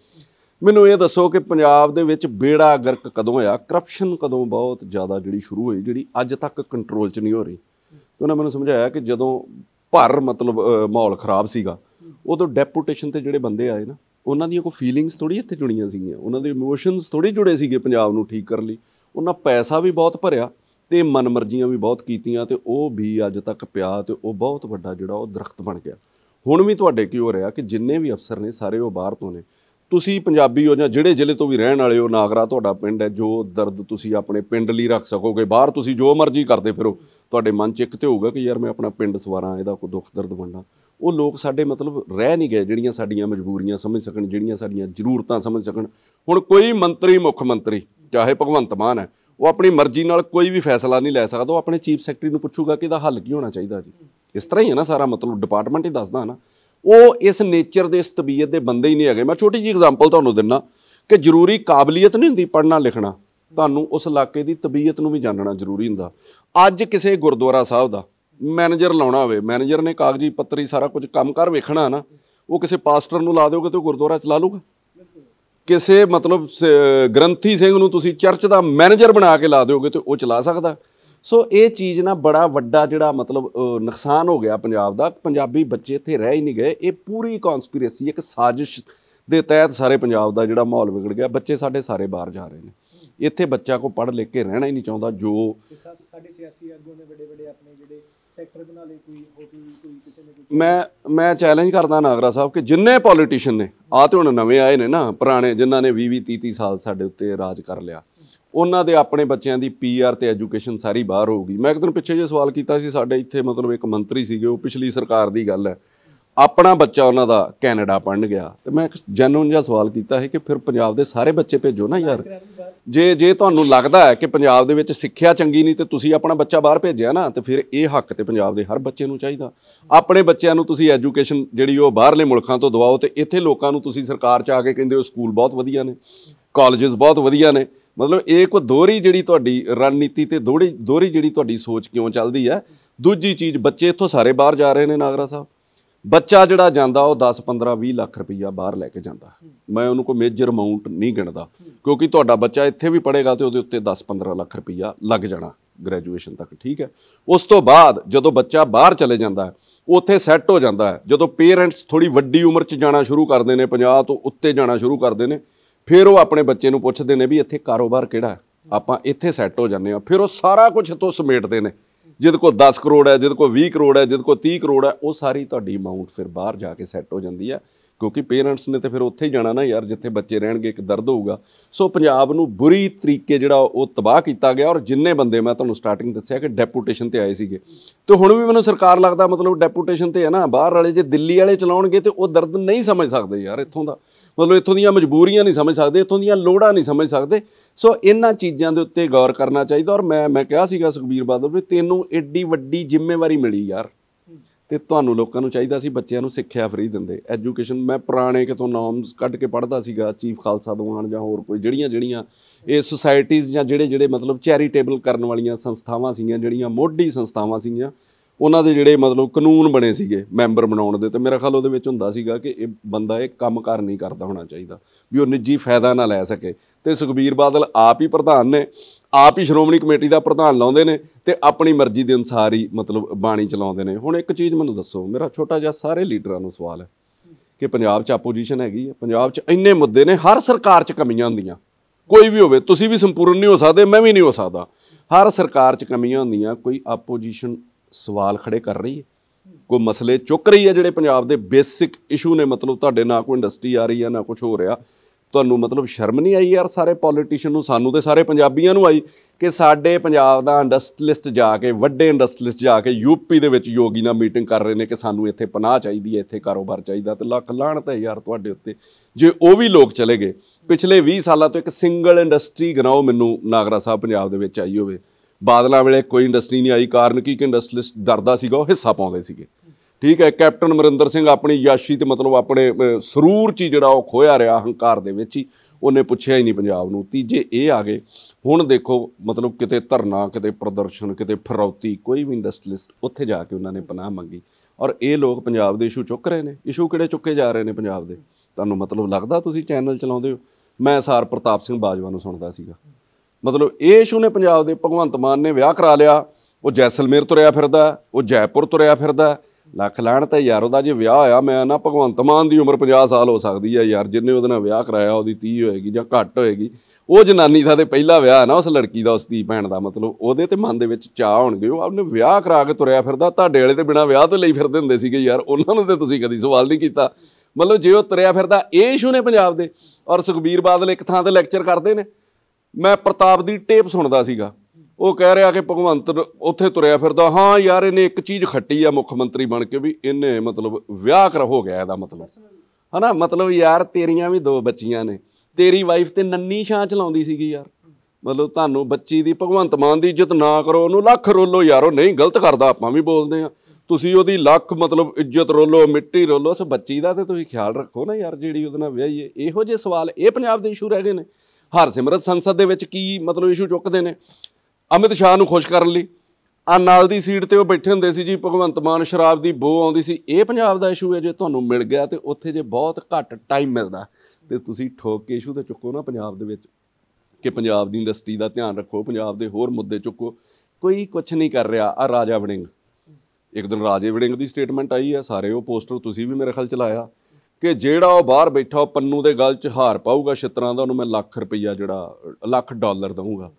ਮੈਨੂੰ ਇਹ ਦੱਸੋ ਕਿ ਪੰਜਾਬ ਦੇ ਵਿੱਚ ਬੇੜਾ ਗਰਕ ਕਦੋਂ ਆ ਕਰਪਸ਼ਨ ਕਦੋਂ ਬਹੁਤ ਜ਼ਿਆਦਾ ਜਿਹੜੀ ਸ਼ੁਰੂ ਹੋਈ ਜਿਹੜੀ ਅੱਜ ਤੱਕ ਕੰਟਰੋਲ 'ਚ ਨਹੀਂ ਹੋ ਰਹੀ ਤੇ ਉਹਨਾਂ ਮੈਨੂੰ ਸਮਝਾਇਆ ਕਿ ਜਦੋਂ ਭਰ ਮਤਲਬ ਮਾਹੌਲ ਖਰਾਬ ਸੀਗਾ ਉਦੋਂ ਡੈਪੂਟੇਸ਼ਨ ਤੇ ਜਿਹੜੇ ਬੰਦੇ ਆਏ ਨਾ ਉਹਨਾਂ ਦੀਆਂ ਕੋਈ ਫੀਲਿੰਗਸ ਥੋੜੀ ਇੱਥੇ ਜੁੜੀਆਂ ਸੀਗੀਆਂ ਉਹਨਾਂ ਦੇ ਇਮੋਸ਼ਨਸ ਥੋੜੀ ਜੁੜੇ ਸੀਗੇ ਪੰਜਾਬ ਨੂੰ ਠੀਕ ਕਰਨ ਲਈ ਉਹਨਾਂ ਪੈਸਾ ਵੀ ਬਹੁਤ ਭਰਿਆ ਤੇ ਮਨਮਰਜ਼ੀਆਂ ਵੀ ਬਹੁਤ ਕੀਤੀਆਂ ਤੇ ਉਹ ਵੀ ਅੱਜ ਤੱਕ ਪਿਆ ਤੇ ਉਹ ਬਹੁਤ ਵੱਡਾ ਜਿਹੜਾ ਉਹ ਦਰਖਤ ਬਣ ਗਿਆ ਹੁਣ ਵੀ ਤੁਹਾਡੇ ਕੀ ਹੋ ਰਿਹਾ ਕਿ ਜਿੰਨੇ ਵੀ ਅਫਸਰ ਨੇ ਸਾਰੇ ਉਹ ਬਾਹਰ ਤੋਂ ਨੇ ਤੁਸੀਂ ਪੰਜਾਬੀ ਹੋ ਜਾਂ ਜਿਹੜੇ ਜ਼ਿਲ੍ਹੇ ਤੋਂ ਵੀ ਰਹਿਣ ਵਾਲੇ ਹੋ ਨਾਗਰਾ ਤੁਹਾਡਾ ਪਿੰਡ ਹੈ ਜੋ ਦਰਦ ਤੁਸੀਂ ਆਪਣੇ ਪਿੰਡ ਲਈ ਰੱਖ ਸਕੋਗੇ ਬਾਹਰ ਤੁਸੀਂ ਜੋ ਮਰਜ਼ੀ ਕਰਦੇ ਫਿਰੋ ਤੁਹਾਡੇ ਮਨ 'ਚ ਇੱਕ ਤੇ ਹੋਊਗਾ ਕਿ ਯਾਰ ਮੈਂ ਆਪਣਾ ਪਿੰਡ ਸਵਾਰਾਂ ਇਹਦਾ ਕੋਈ ਦੁੱਖ ਦਰਦ ਵੰਡਾਂ ਉਹ ਲੋਕ ਸਾਡੇ ਮਤਲਬ ਰਹਿ ਨਹੀਂ ਗਏ ਜਿਹੜੀਆਂ ਸਾਡੀਆਂ ਮਜਬੂਰੀਆਂ ਸਮਝ ਸਕਣ ਜਿਹੜੀਆਂ ਸਾਡੀਆਂ ਜ਼ਰੂਰਤਾਂ ਸਮਝ ਸਕਣ ਹੁਣ ਕੋਈ ਮੰਤਰੀ ਮੁੱਖ ਮੰਤਰੀ ਚਾਹੇ ਭਗਵੰਤ ਮਾਨ ਹੈ ਉਹ ਆਪਣੀ ਮਰਜ਼ੀ ਨਾਲ ਕੋਈ ਵੀ ਫੈਸਲਾ ਨਹੀਂ ਲੈ ਸਕਦਾ ਉਹ ਆਪਣੇ ਚੀਫ ਸੈਕਟਰੀ ਨੂੰ ਪੁੱਛੂਗਾ ਕਿ ਇਹਦਾ ਹੱਲ ਕੀ ਹੋਣਾ ਚਾਹੀਦਾ ਜੀ ਇਸ ਤਰ੍ਹਾਂ ਹੀ ਹੈ ਨਾ ਸਾਰਾ ਮਤਲਬ ਡਿਪਾਰਟਮੈਂਟ ਹੀ ਦੱਸਦਾ ਨਾ ਉਹ ਇਸ ਨੇਚਰ ਦੇ ਇਸ ਤਬੀਅਤ ਦੇ ਬੰਦੇ ਹੀ ਨਹੀਂ ਹੈਗੇ ਮੈਂ ਛੋਟੀ ਜੀ ਐਗਜ਼ਾਮਪਲ ਤੁਹਾਨੂੰ ਦਿੰਨਾ ਕਿ ਜ਼ਰੂਰੀ ਕਾਬਲੀਅਤ ਨਹੀਂ ਹੁੰਦੀ ਪੜਨਾ ਲਿਖਣਾ ਤੁਹਾਨੂੰ ਉਸ ਇਲਾਕੇ ਦੀ ਤਬੀਅਤ ਨੂੰ ਵੀ ਜਾਣਨਾ ਜ਼ਰੂਰੀ ਹੁੰਦਾ ਅੱਜ ਕਿਸੇ ਗੁਰਦੁਆਰਾ ਸਾਹਿਬ ਦਾ ਮੈਨੇਜਰ ਲਾਉਣਾ ਹੋਵੇ ਮੈਨੇਜਰ ਨੇ ਕਾਗਜ਼ੀ ਪੱਤਰੀ ਸਾਰਾ ਕੁਝ ਕੰਮਕਾਰ ਵੇਖਣਾ ਨਾ ਉਹ ਕਿਸੇ ਪਾਸਟਰ ਨੂੰ ਲਾ ਦਿਓਗੇ ਤੇ ਉਹ ਗੁਰਦੁਆਰਾ ਚਲਾ ਲੂਗਾ ਕਿਸੇ ਮਤਲਬ ਗ੍ਰੰਥੀ ਸਿੰਘ ਨੂੰ ਤੁਸੀਂ ਚਰਚ ਦਾ ਮੈਨੇਜਰ ਬਣਾ ਕੇ ਲਾ ਦਿਓਗੇ ਤੇ ਉਹ ਚਲਾ ਸਕਦਾ ਸੋ ਇਹ ਚੀਜ਼ ਨਾ ਬੜਾ ਵੱਡਾ ਜਿਹੜਾ ਮਤਲਬ ਨੁਕਸਾਨ ਹੋ ਗਿਆ ਪੰਜਾਬ ਦਾ ਪੰਜਾਬੀ ਬੱਚੇ ਇੱਥੇ ਰਹਿ ਹੀ ਨਹੀਂ ਗਏ ਇਹ ਪੂਰੀ ਕਨਸਪੀਰੇਸੀ ਇੱਕ ਸਾਜ਼ਿਸ਼ ਦੇ ਤਹਿਤ ਸਾਰੇ ਪੰਜਾਬ ਦਾ ਜਿਹੜਾ ਮਾਹੌਲ ਵਿਗੜ ਗਿਆ ਬੱਚੇ ਸਾਡੇ ਸਾਰੇ ਬਾਹਰ ਜਾ ਰਹੇ ਨੇ ਇੱਥੇ ਬੱਚਾ ਕੋ ਪੜ੍ਹ ਲਿਖ ਕੇ ਰਹਿਣਾ ਹੀ ਨਹੀਂ ਚਾਹੁੰਦਾ ਜੋ ਸਾਡੇ ਸਿਆਸੀ ਆਗੂ ਨੇ ਵੱਡੇ ਵੱਡੇ ਆਪਣੇ ਜਿਹੜੇ ਸੈਕਟਰ ਬਣਾ ਲਈ ਕੋਈ ਹੋਟਲ ਕੋਈ ਕਿਸੇ ਨੇ ਕੋਈ ਮੈਂ ਮੈਂ ਚੈਲੰਜ ਕਰਦਾ ਨਾਗਰਾ ਸਾਹਿਬ ਕਿ ਜਿੰਨੇ ਪੋਲੀਟੀਸ਼ੀਅਨ ਨੇ ਆ ਤੇ ਹੁਣ ਨਵੇਂ ਆਏ ਨੇ ਨਾ ਪੁਰਾਣੇ ਜਿਨ੍ਹਾਂ ਨੇ 20 20 30 30 ਸਾਲ ਸਾਡੇ ਉੱਤੇ ਰਾਜ ਕਰ ਲਿਆ ਉਹਨਾਂ ਦੇ ਆਪਣੇ ਬੱਚਿਆਂ ਦੀ ਪੀਆਰ ਤੇ ਐਜੂਕੇਸ਼ਨ ਸਾਰੀ ਬਾਹਰ ਹੋਊਗੀ ਮੈਂ ਇੱਕ ਦਿਨ ਪਿੱਛੇ ਜੇ ਸਵਾਲ ਕੀਤਾ ਸੀ ਸਾਡੇ ਇੱਥੇ ਮਤਲਬ ਇੱਕ ਮੰਤਰੀ ਸੀਗੇ ਉਹ ਪਿਛਲੀ ਸਰਕਾਰ ਦੀ ਗੱਲ ਹੈ ਆਪਣਾ ਬੱਚਾ ਉਹਨਾਂ ਦਾ ਕੈਨੇਡਾ ਪੜਨ ਗਿਆ ਤੇ ਮੈਂ ਇੱਕ ਜੈਨੂਨ ਜਿਹਾ ਸਵਾਲ ਕੀਤਾ ਹੈ ਕਿ ਫਿਰ ਪੰਜਾਬ ਦੇ ਸਾਰੇ ਬੱਚੇ ਭੇਜੋ ਨਾ ਯਾਰ ਜੇ ਜੇ ਤੁਹਾਨੂੰ ਲੱਗਦਾ ਹੈ ਕਿ ਪੰਜਾਬ ਦੇ ਵਿੱਚ ਸਿੱਖਿਆ ਚੰਗੀ ਨਹੀਂ ਤੇ ਤੁਸੀਂ ਆਪਣਾ ਬੱਚਾ ਬਾਹਰ ਭੇਜਿਆ ਨਾ ਤੇ ਫਿਰ ਇਹ ਹੱਕ ਤੇ ਪੰਜਾਬ ਦੇ ਹਰ ਬੱਚੇ ਨੂੰ ਚਾਹੀਦਾ ਆਪਣੇ ਬੱਚਿਆਂ ਨੂੰ ਤੁਸੀਂ ਐਜੂਕੇਸ਼ਨ ਜਿਹੜੀ ਉਹ ਬਾਹਰਲੇ ਮੁਲਕਾਂ ਤੋਂ ਦਵਾਓ ਤੇ ਇੱਥੇ ਲੋਕਾਂ ਨੂੰ ਤੁਸੀਂ ਸਰਕਾਰ ਚ ਆ ਕੇ ਕਹਿੰਦੇ ਹੋ ਸਕੂਲ ਬਹੁਤ ਵਧੀਆ ਨੇ ਕਾਲਜਸ ਬਹੁਤ ਵਧੀਆ ਨੇ ਮਤਲਬ ਇਹ ਕੋ ਦੋਹਰੀ ਜਿਹੜੀ ਤੁਹਾਡੀ ਰਣਨੀਤੀ ਤੇ ਦੋਹਰੀ ਦੋਹਰੀ ਜਿਹੜੀ ਤੁਹਾਡੀ ਸੋਚ ਕਿਉਂ ਚੱਲਦੀ ਹੈ ਦੂਜੀ ਚੀਜ਼ ਬੱਚੇ ਇੱਥੋਂ ਸਾਰੇ ਬਾਹਰ ਜਾ ਰਹੇ ਨੇ ਨਾਗਰਾ ਸਾਹਿਬ ਬੱਚਾ ਜਿਹੜਾ ਜਾਂਦਾ ਉਹ 10 15 20 ਲੱਖ ਰੁਪਈਆ ਬਾਹਰ ਲੈ ਕੇ ਜਾਂਦਾ ਮੈਂ ਉਹਨੂੰ ਕੋਈ ਮੇਜਰ ਅਮਾਉਂਟ ਨਹੀਂ ਗਿਣਦਾ ਕਿਉਂਕਿ ਤੁਹਾਡਾ ਬੱਚਾ ਇੱਥੇ ਵੀ ਪੜੇਗਾ ਤੇ ਉਹਦੇ ਉੱਤੇ 10 15 ਲੱਖ ਰੁਪਈਆ ਲੱਗ ਜਾਣਾ ਗ੍ਰੈਜੂਏਸ਼ਨ ਤੱਕ ਠੀਕ ਹੈ ਉਸ ਤੋਂ ਬਾਅਦ ਜਦੋਂ ਬੱਚਾ ਬਾਹਰ ਚਲੇ ਜਾਂਦਾ ਉੱਥੇ ਸੈੱਟ ਹੋ ਜਾਂਦਾ ਹੈ ਜਦੋਂ ਪੇਰੈਂਟਸ ਥੋੜੀ ਵੱਡੀ ਉਮਰ 'ਚ ਜਾਣਾ ਸ਼ੁਰੂ ਕਰਦੇ ਨੇ 50 ਤੋਂ ਉੱਤੇ ਜਾਣਾ ਸ਼ੁਰੂ ਕਰਦੇ ਨੇ ਫਿਰ ਉਹ ਆਪਣੇ ਬੱਚੇ ਨੂੰ ਪੁੱਛਦੇ ਨੇ ਵੀ ਇੱਥੇ ਕਾਰੋਬਾਰ ਕਿਹੜਾ ਆਪਾਂ ਇੱਥੇ ਸੈੱਟ ਹੋ ਜਾਂਦੇ ਆ ਫਿਰ ਉਹ ਸਾਰਾ ਕੁਝ ਤੋਂ ਸਮੇਟਦੇ ਨੇ ਜਿਹਦੇ ਕੋਲ 10 ਕਰੋੜ ਹੈ ਜਿਹਦੇ ਕੋਲ 20 ਕਰੋੜ ਹੈ ਜਿਹਦੇ ਕੋਲ 30 ਕਰੋੜ ਹੈ ਉਹ ਸਾਰੀ ਤੁਹਾਡੀ ਅਮਾਉਂਟ ਫਿਰ ਬਾਹਰ ਜਾ ਕੇ ਸੈੱਟ ਹੋ ਜਾਂਦੀ ਹੈ ਕਿਉਂਕਿ ਪੇਰੈਂਟਸ ਨੇ ਤੇ ਫਿਰ ਉੱਥੇ ਹੀ ਜਾਣਾ ਨਾ ਯਾਰ ਜਿੱਥੇ ਬੱਚੇ ਰਹਿਣਗੇ ਇੱਕ ਦਰਦ ਹੋਊਗਾ ਸੋ ਪੰਜਾਬ ਨੂੰ ਬੁਰੀ ਤਰੀਕੇ ਜਿਹੜਾ ਉਹ ਤਬਾਹ ਕੀਤਾ ਗਿਆ ਔਰ ਜਿੰਨੇ ਬੰਦੇ ਮੈਂ ਤੁਹਾਨੂੰ ਸਟਾਰਟਿੰਗ ਦੱਸਿਆ ਕਿ ਡੈਪੂਟੇਸ਼ਨ ਤੇ ਆਏ ਸੀਗੇ ਤੇ ਹੁਣ ਵੀ ਮੈਨੂੰ ਸਰਕਾਰ ਲੱਗਦਾ ਮਤਲਬ ਡੈਪੂਟੇਸ਼ਨ ਤੇ ਹੈ ਨਾ ਬਾਹਰ ਵਾਲੇ ਜੇ ਦਿੱਲੀ ਵਾਲੇ ਚਲਾਉਣਗੇ ਤੇ ਉਹ ਦਰਦ ਨਹੀਂ ਸਮਝ ਸਕਦੇ ਯਾਰ ਇੱਥੋਂ ਦਾ ਮਤਲਬ ਇੱਥੋਂ ਦੀਆਂ ਮਜਬੂਰੀਆਂ ਨਹੀਂ ਸਮਝ ਸਕਦੇ ਇੱਥੋਂ ਦੀਆਂ ਲੋੜਾਂ ਨਹੀਂ ਸਮਝ ਸਕਦੇ ਸੋ ਇਹਨਾਂ ਚੀਜ਼ਾਂ ਦੇ ਉੱਤੇ ਗੌਰ ਕਰਨਾ ਚਾਹੀਦਾ ਔਰ ਮੈਂ ਮੈਂ ਕਿਹਾ ਸੀਗਾ ਸੁਖਬੀਰ ਬਾਦਲ ਵੀ ਤੈਨੂੰ ਏਡੀ ਵੱਡੀ ਜ਼ਿੰਮੇਵਾਰੀ ਮਿਲੀ ਯਾਰ ਤੇ ਤੁਹਾਨੂੰ ਲੋਕਾਂ ਨੂੰ ਚਾਹੀਦਾ ਸੀ ਬੱਚਿਆਂ ਨੂੰ ਸਿੱਖਿਆ ਫ੍ਰੀ ਦਿੰਦੇ ਐਜੂਕੇਸ਼ਨ ਮੈਂ ਪੁਰਾਣੇ ਕਿਤੋਂ ਨਾਮਸ ਕੱਢ ਕੇ ਪੜਦਾ ਸੀਗਾ ਚੀਫ ਖਾਲਸਾ ਦੀਵਾਨ ਜਾਂ ਹੋਰ ਕੋਈ ਜਿਹੜੀਆਂ ਜਿਹੜੀਆਂ ਇਹ ਸੁਸਾਇਟੀਆਂ ਜਾਂ ਜਿਹੜੇ ਜਿਹੜੇ ਮਤਲਬ ਚੈਰੀਟੇਬਲ ਕਰਨ ਵਾਲੀਆਂ ਸੰਸਥਾਵਾਂ ਸੀਗੀਆਂ ਜਿਹੜੀਆਂ ਮੋਢੀ ਸੰਸਥਾਵਾਂ ਸੀਗੀਆਂ ਉਹਨਾਂ ਦੇ ਜਿਹੜੇ ਮਤਲਬ ਕਾਨੂੰਨ ਬਣੇ ਸੀਗੇ ਮੈਂਬਰ ਬਣਾਉਣ ਦੇ ਤੇ ਮੇਰਾ ਖਿਆਲ ਉਹਦੇ ਵਿੱਚ ਹੁੰਦਾ ਸੀਗਾ ਕਿ ਇਹ ਬੰਦਾ ਇਹ ਕੰਮ ਕਰ ਨਹੀਂ ਕਰਦਾ ਹੋਣਾ ਚਾਹੀਦਾ ਵੀ ਉਹ ਨਿੱਜੀ ਫਾਇਦਾ ਨਾ ਲੈ ਸਕੇ ਤੇ ਸੁਖਬੀਰ ਬਾਦਲ ਆਪ ਹੀ ਪ੍ਰਧਾਨ ਨੇ ਆਪ ਹੀ ਸ਼੍ਰੋਮਣੀ ਕਮੇਟੀ ਦਾ ਪ੍ਰਧਾਨ ਲਾਉਂਦੇ ਨੇ ਤੇ ਆਪਣੀ ਮਰਜ਼ੀ ਦੇ ਅਨੁਸਾਰ ਹੀ ਮਤਲਬ ਬਾਣੀ ਚਲਾਉਂਦੇ ਨੇ ਹੁਣ ਇੱਕ ਚੀਜ਼ ਮੈਨੂੰ ਦੱਸੋ ਮੇਰਾ ਛੋਟਾ ਜਿਹਾ ਸਾਰੇ ਲੀਡਰਾਂ ਨੂੰ ਸਵਾਲ ਹੈ ਕਿ ਪੰਜਾਬ 'ਚ ਆਪੋਜੀਸ਼ਨ ਹੈਗੀ ਹੈ ਪੰਜਾਬ 'ਚ ਇੰਨੇ ਮੁੱਦੇ ਨੇ ਹਰ ਸਰਕਾਰ 'ਚ ਕਮੀਆਂ ਹੁੰਦੀਆਂ ਕੋਈ ਵੀ ਹੋਵੇ ਤੁਸੀਂ ਵੀ ਸੰਪੂਰਨ ਨਹੀਂ ਹੋ ਸਕਦੇ ਮੈਂ ਵੀ ਨਹੀਂ ਹੋ ਸਕਦਾ ਹਰ ਸਰਕਾਰ 'ਚ ਕਮੀਆਂ ਹੁੰਦੀਆਂ ਕੋਈ ਆਪੋਜੀਸ਼ਨ ਸਵਾਲ ਖੜੇ ਕਰ ਰਹੀ ਹੈ ਕੋਈ ਮਸਲੇ ਚੁੱਕ ਰਹੀ ਹੈ ਜਿਹੜੇ ਪੰਜਾਬ ਦੇ ਬੇਸਿਕ ਇਸ਼ੂ ਨੇ ਮਤਲਬ ਤੁਹਾਡੇ ਨਾਲ ਕੋਈ ਇੰਡਸਟਰੀ ਆ ਰਹੀ ਹੈ ਨਾ ਕੁਝ ਹੋ ਰਿਹਾ ਤੁਹਾਨੂੰ ਮਤਲਬ ਸ਼ਰਮ ਨਹੀਂ ਆਈ ਯਾਰ ਸਾਰੇ ਪੋਲੀਟੀਸ਼ੀਅਨ ਨੂੰ ਸਾਨੂੰ ਤੇ ਸਾਰੇ ਪੰਜਾਬੀਆਂ ਨੂੰ ਆਈ ਕਿ ਸਾਡੇ ਪੰਜਾਬ ਦਾ ਇੰਡਸਟਰੀਲਿਸਟ ਜਾ ਕੇ ਵੱਡੇ ਇੰਡਸਟਰੀਲਿਸਟ ਜਾ ਕੇ ਯੂਪੀ ਦੇ ਵਿੱਚ ਯੋਗੀ ਨਾਲ ਮੀਟਿੰਗ ਕਰ ਰਹੇ ਨੇ ਕਿ ਸਾਨੂੰ ਇੱਥੇ ਪਨਾਹ ਚਾਹੀਦੀ ਹੈ ਇੱਥੇ ਕਾਰੋਬਾਰ ਚਾਹੀਦਾ ਤੇ ਲੱਖ ਲਾਣਤ ਹੈ ਯਾਰ ਤੁਹਾਡੇ ਉੱਤੇ ਜੇ ਉਹ ਵੀ ਲੋਕ ਚਲੇ ਗਏ ਪਿਛਲੇ 20 ਸਾਲਾਂ ਤੋਂ ਇੱਕ ਸਿੰਗਲ ਇੰਡਸਟਰੀ ਗਰਾਉ ਮੈਨੂੰ ਨਾਗਰਾ ਸਾਹਿਬ ਪੰਜਾਬ ਦੇ ਵਿੱਚ ਆਈ ਹੋਵੇ ਬਾਦਲਾਂ ਵੇਲੇ ਕੋਈ ਇੰਡਸਟਰੀ ਨਹੀਂ ਆਈ ਕਾਰਨ ਕੀ ਕਿ ਇੰਡਸਟਰੀਲਿਸਟ ਡਰਦਾ ਸੀਗਾ ਉਹ ਹਿੱਸਾ ਪਾਉਂਦੇ ਸੀਗੇ ਠੀਕ ਹੈ ਕੈਪਟਨ ਅਮਰਿੰਦਰ ਸਿੰਘ ਆਪਣੀ ਯਾਸ਼ੀ ਤੇ ਮਤਲਬ ਆਪਣੇ ਸਰੂਰ 'ਚ ਜਿਹੜਾ ਉਹ ਖੋਇਆ ਰਿਹਾ ਹੰਕਾਰ ਦੇ ਵਿੱਚ ਹੀ ਉਹਨੇ ਪੁੱਛਿਆ ਹੀ ਨਹੀਂ ਪੰਜਾਬ ਨੂੰ ਤੀਜੇ ਇਹ ਆ ਗਏ ਹੁਣ ਦੇਖੋ ਮਤਲਬ ਕਿਤੇ ਧਰਨਾ ਕਿਤੇ ਪ੍ਰਦਰਸ਼ਨ ਕਿਤੇ ਫਰੌਤੀ ਕੋਈ ਵੀ ਇੰਡਸਟਰੀਲਿਸਟ ਉੱਥੇ ਜਾ ਕੇ ਉਹਨਾਂ ਨੇ ਪਨਾਹ ਮੰਗੀ ਔਰ ਇਹ ਲੋਕ ਪੰਜਾਬ ਦੇ ਇਸ਼ੂ ਚੁੱਕ ਰਹੇ ਨੇ ਇਸ਼ੂ ਕਿਹੜੇ ਚੁੱਕੇ ਜਾ ਰਹੇ ਨੇ ਪੰਜਾਬ ਦੇ ਤੁਹਾਨੂੰ ਮਤਲਬ ਲੱਗਦਾ ਤੁਸੀਂ ਚੈਨਲ ਚਲਾਉਂਦੇ ਹੋ ਮੈਂ ਸਾਰ ਪ੍ਰਤਾਪ ਸਿੰਘ ਬਾਜਵਾ ਨੂੰ ਸੁਣਦਾ ਸੀਗਾ ਮਤਲਬ ਇਹ ਇਸ਼ੂ ਨੇ ਪੰਜਾਬ ਦੇ ਭਗਵੰਤ ਮਾਨ ਨੇ ਵਿਆਹ ਕਰਾ ਲਿਆ ਉਹ ਜੈਸਲਮੇਰ ਤੁਰਿਆ ਫਿਰਦਾ ਉਹ ਜੈਪੁਰ ਤੁਰਿਆ ਫਿਰਦਾ ਲੱਖ ਲਾਣ ਤੇ ਯਾਰ ਉਹਦਾ ਜੇ ਵਿਆਹ ਹੋਇਆ ਮੈਂ ਨਾ ਭਗਵੰਤ ਮਾਨ ਦੀ ਉਮਰ 50 ਸਾਲ ਹੋ ਸਕਦੀ ਹੈ ਯਾਰ ਜਿੰਨੇ ਉਹਦੇ ਨਾਲ ਵਿਆਹ ਕਰਾਇਆ ਉਹਦੀ 30 ਹੋਏਗੀ ਜਾਂ ਘੱਟ ਹੋਏਗੀ ਉਹ ਜਨਾਨੀ ਦਾ ਤੇ ਪਹਿਲਾ ਵਿਆਹ ਹੈ ਨਾ ਉਸ ਲੜਕੀ ਦਾ ਉਸ ਦੀ ਭੈਣ ਦਾ ਮਤਲਬ ਉਹਦੇ ਤੇ ਮਨ ਦੇ ਵਿੱਚ ਚਾਹ ਹੋਣਗੇ ਉਹ ਆਪਨੇ ਵਿਆਹ ਕਰਾ ਕੇ ਤੁਰਿਆ ਫਿਰਦਾ ਤੁਹਾਡੇ ਵਾਲੇ ਤੇ ਬਿਨਾ ਵਿਆਹ ਤੋਂ ਲਈ ਫਿਰਦੇ ਹੁੰਦੇ ਸੀਗੇ ਯਾਰ ਉਹਨਾਂ ਨੂੰ ਤੇ ਤੁਸੀਂ ਕਦੀ ਸਵਾਲ ਨਹੀਂ ਕੀਤਾ ਮਤਲਬ ਜੇ ਉਹ ਤੁਰਿਆ ਫਿਰਦਾ ਇਹ ਇਸ਼ੂ ਨੇ ਪੰਜਾਬ ਦੇ ਔਰ ਸੁਖਬੀਰ ਬਾਦਲ ਇੱਕ ਥਾਂ ਤੇ ਲੈਕਚਰ ਕਰਦੇ ਨੇ ਮੈਂ ਪ੍ਰਤਾਪ ਦੀ ਟੇਪ ਸੁਣਦਾ ਸੀਗਾ ਉਹ ਕਹਿ ਰਿਹਾ ਕਿ ਭਗਵੰਤ ਉੱਥੇ ਤੁਰਿਆ ਫਿਰਦਾ ਹਾਂ ਯਾਰ ਇਹਨੇ ਇੱਕ ਚੀਜ਼ ਖੱਟੀ ਆ ਮੁੱਖ ਮੰਤਰੀ ਬਣ ਕੇ ਵੀ ਇਹਨੇ ਮਤਲਬ ਵਿਆਹ ਕਰ ਹੋ ਗਿਆ ਇਹਦਾ ਮਤਲਬ ਹਨਾ ਮਤਲਬ ਯਾਰ ਤੇਰੀਆਂ ਵੀ ਦੋ ਬੱਚੀਆਂ ਨੇ ਤੇਰੀ ਵਾਈਫ ਤੇ ਨੰਨੀ ਛਾਂ ਚਲਾਉਂਦੀ ਸੀਗੀ ਯਾਰ ਮਤਲਬ ਤੁਹਾਨੂੰ ਬੱਚੀ ਦੀ ਭਗਵੰਤ ਮਾਨ ਦੀ ਇੱਜ਼ਤ ਨਾ ਕਰੋ ਉਹਨੂੰ ਲੱਖ ਰੋਲੋ ਯਾਰੋ ਨਹੀਂ ਗਲਤ ਕਰਦਾ ਆਪਾਂ ਵੀ ਬੋਲਦੇ ਆ ਤੁਸੀਂ ਉਹਦੀ ਲੱਖ ਮਤਲਬ ਇੱਜ਼ਤ ਰੋਲੋ ਮਿੱਟੀ ਰੋਲੋ ਉਸ ਬੱਚੀ ਦਾ ਤੇ ਤੁਸੀਂ ਖਿਆਲ ਰੱਖੋ ਨਾ ਯਾਰ ਜਿਹੜੀ ਉਹਦੇ ਨਾਲ ਵਿਆਹੀ ਹੈ ਇਹੋ ਜਿਹੇ ਸਵਾਲ ਇਹ ਪੰਜਾਬ ਦੇ ਇਸ਼ੂ ਰਹਿ ਗਏ ਨੇ ਹਰਸਿਮਰਤ ਸੰਸਦ ਦੇ ਵਿੱਚ ਕੀ ਮਤਲਬ ਇਸ਼ੂ ਚੁੱਕਦੇ ਨੇ ਅਮਿਤ ਸ਼ਾਹ ਨੂੰ ਖੁਸ਼ ਕਰਨ ਲਈ ਆ ਨਾਲ ਦੀ ਸੀਟ ਤੇ ਉਹ ਬੈਠੇ ਹੁੰਦੇ ਸੀ ਜੀ ਭਗਵੰਤ ਮਾਨ ਸ਼ਰਾਬ ਦੀ ਬੋ ਆਉਂਦੀ ਸੀ ਇਹ ਪੰਜਾਬ ਦਾ ਇਸ਼ੂ ਹੈ ਜੇ ਤੁਹਾਨੂੰ ਮਿਲ ਗਿਆ ਤੇ ਉੱਥੇ ਜੇ ਬਹੁਤ ਘੱਟ ਟਾਈਮ ਮਿਲਦਾ ਤੇ ਤੁਸੀਂ ਠੋਕ ਕੇ ਇਸ਼ੂ ਤੇ ਚੁੱਕੋ ਨਾ ਪੰਜਾਬ ਦੇ ਵਿੱਚ ਕਿ ਪੰਜਾਬ ਦੀ ਇੰਡਸਟਰੀ ਦਾ ਧਿਆਨ ਰੱਖੋ ਪੰਜਾਬ ਦੇ ਹੋਰ ਮੁੱਦੇ ਚੁੱਕੋ ਕੋਈ ਕੁਝ ਨਹੀਂ ਕਰ ਰਿਹਾ ਆ ਰਾਜਾ ਵੜਿੰਗ ਇੱਕ ਦਿਨ ਰਾਜੇ ਵੜਿੰਗ ਦੀ ਸਟੇਟਮੈਂਟ ਆਈ ਹੈ ਸਾਰੇ ਉਹ ਪੋਸਟਰ ਤੁਸੀਂ ਵੀ ਮੇਰੇ ਖਿਆਲ ਚਲਾਇਆ ਕਿ ਜਿਹੜਾ ਉਹ ਬਾਹਰ ਬੈਠਾ ਉਹ ਪੰਨੂ ਦੇ ਗਲ 'ਚ ਹਾਰ ਪਾਊਗਾ ਛਿੱਤਰਾਂ ਦਾ ਉਹਨੂੰ ਮੈਂ ਲੱਖ ਰੁਪਈਆ ਜਿਹੜਾ ਲੱਖ ਡਾਲਰ ਦਊਗਾ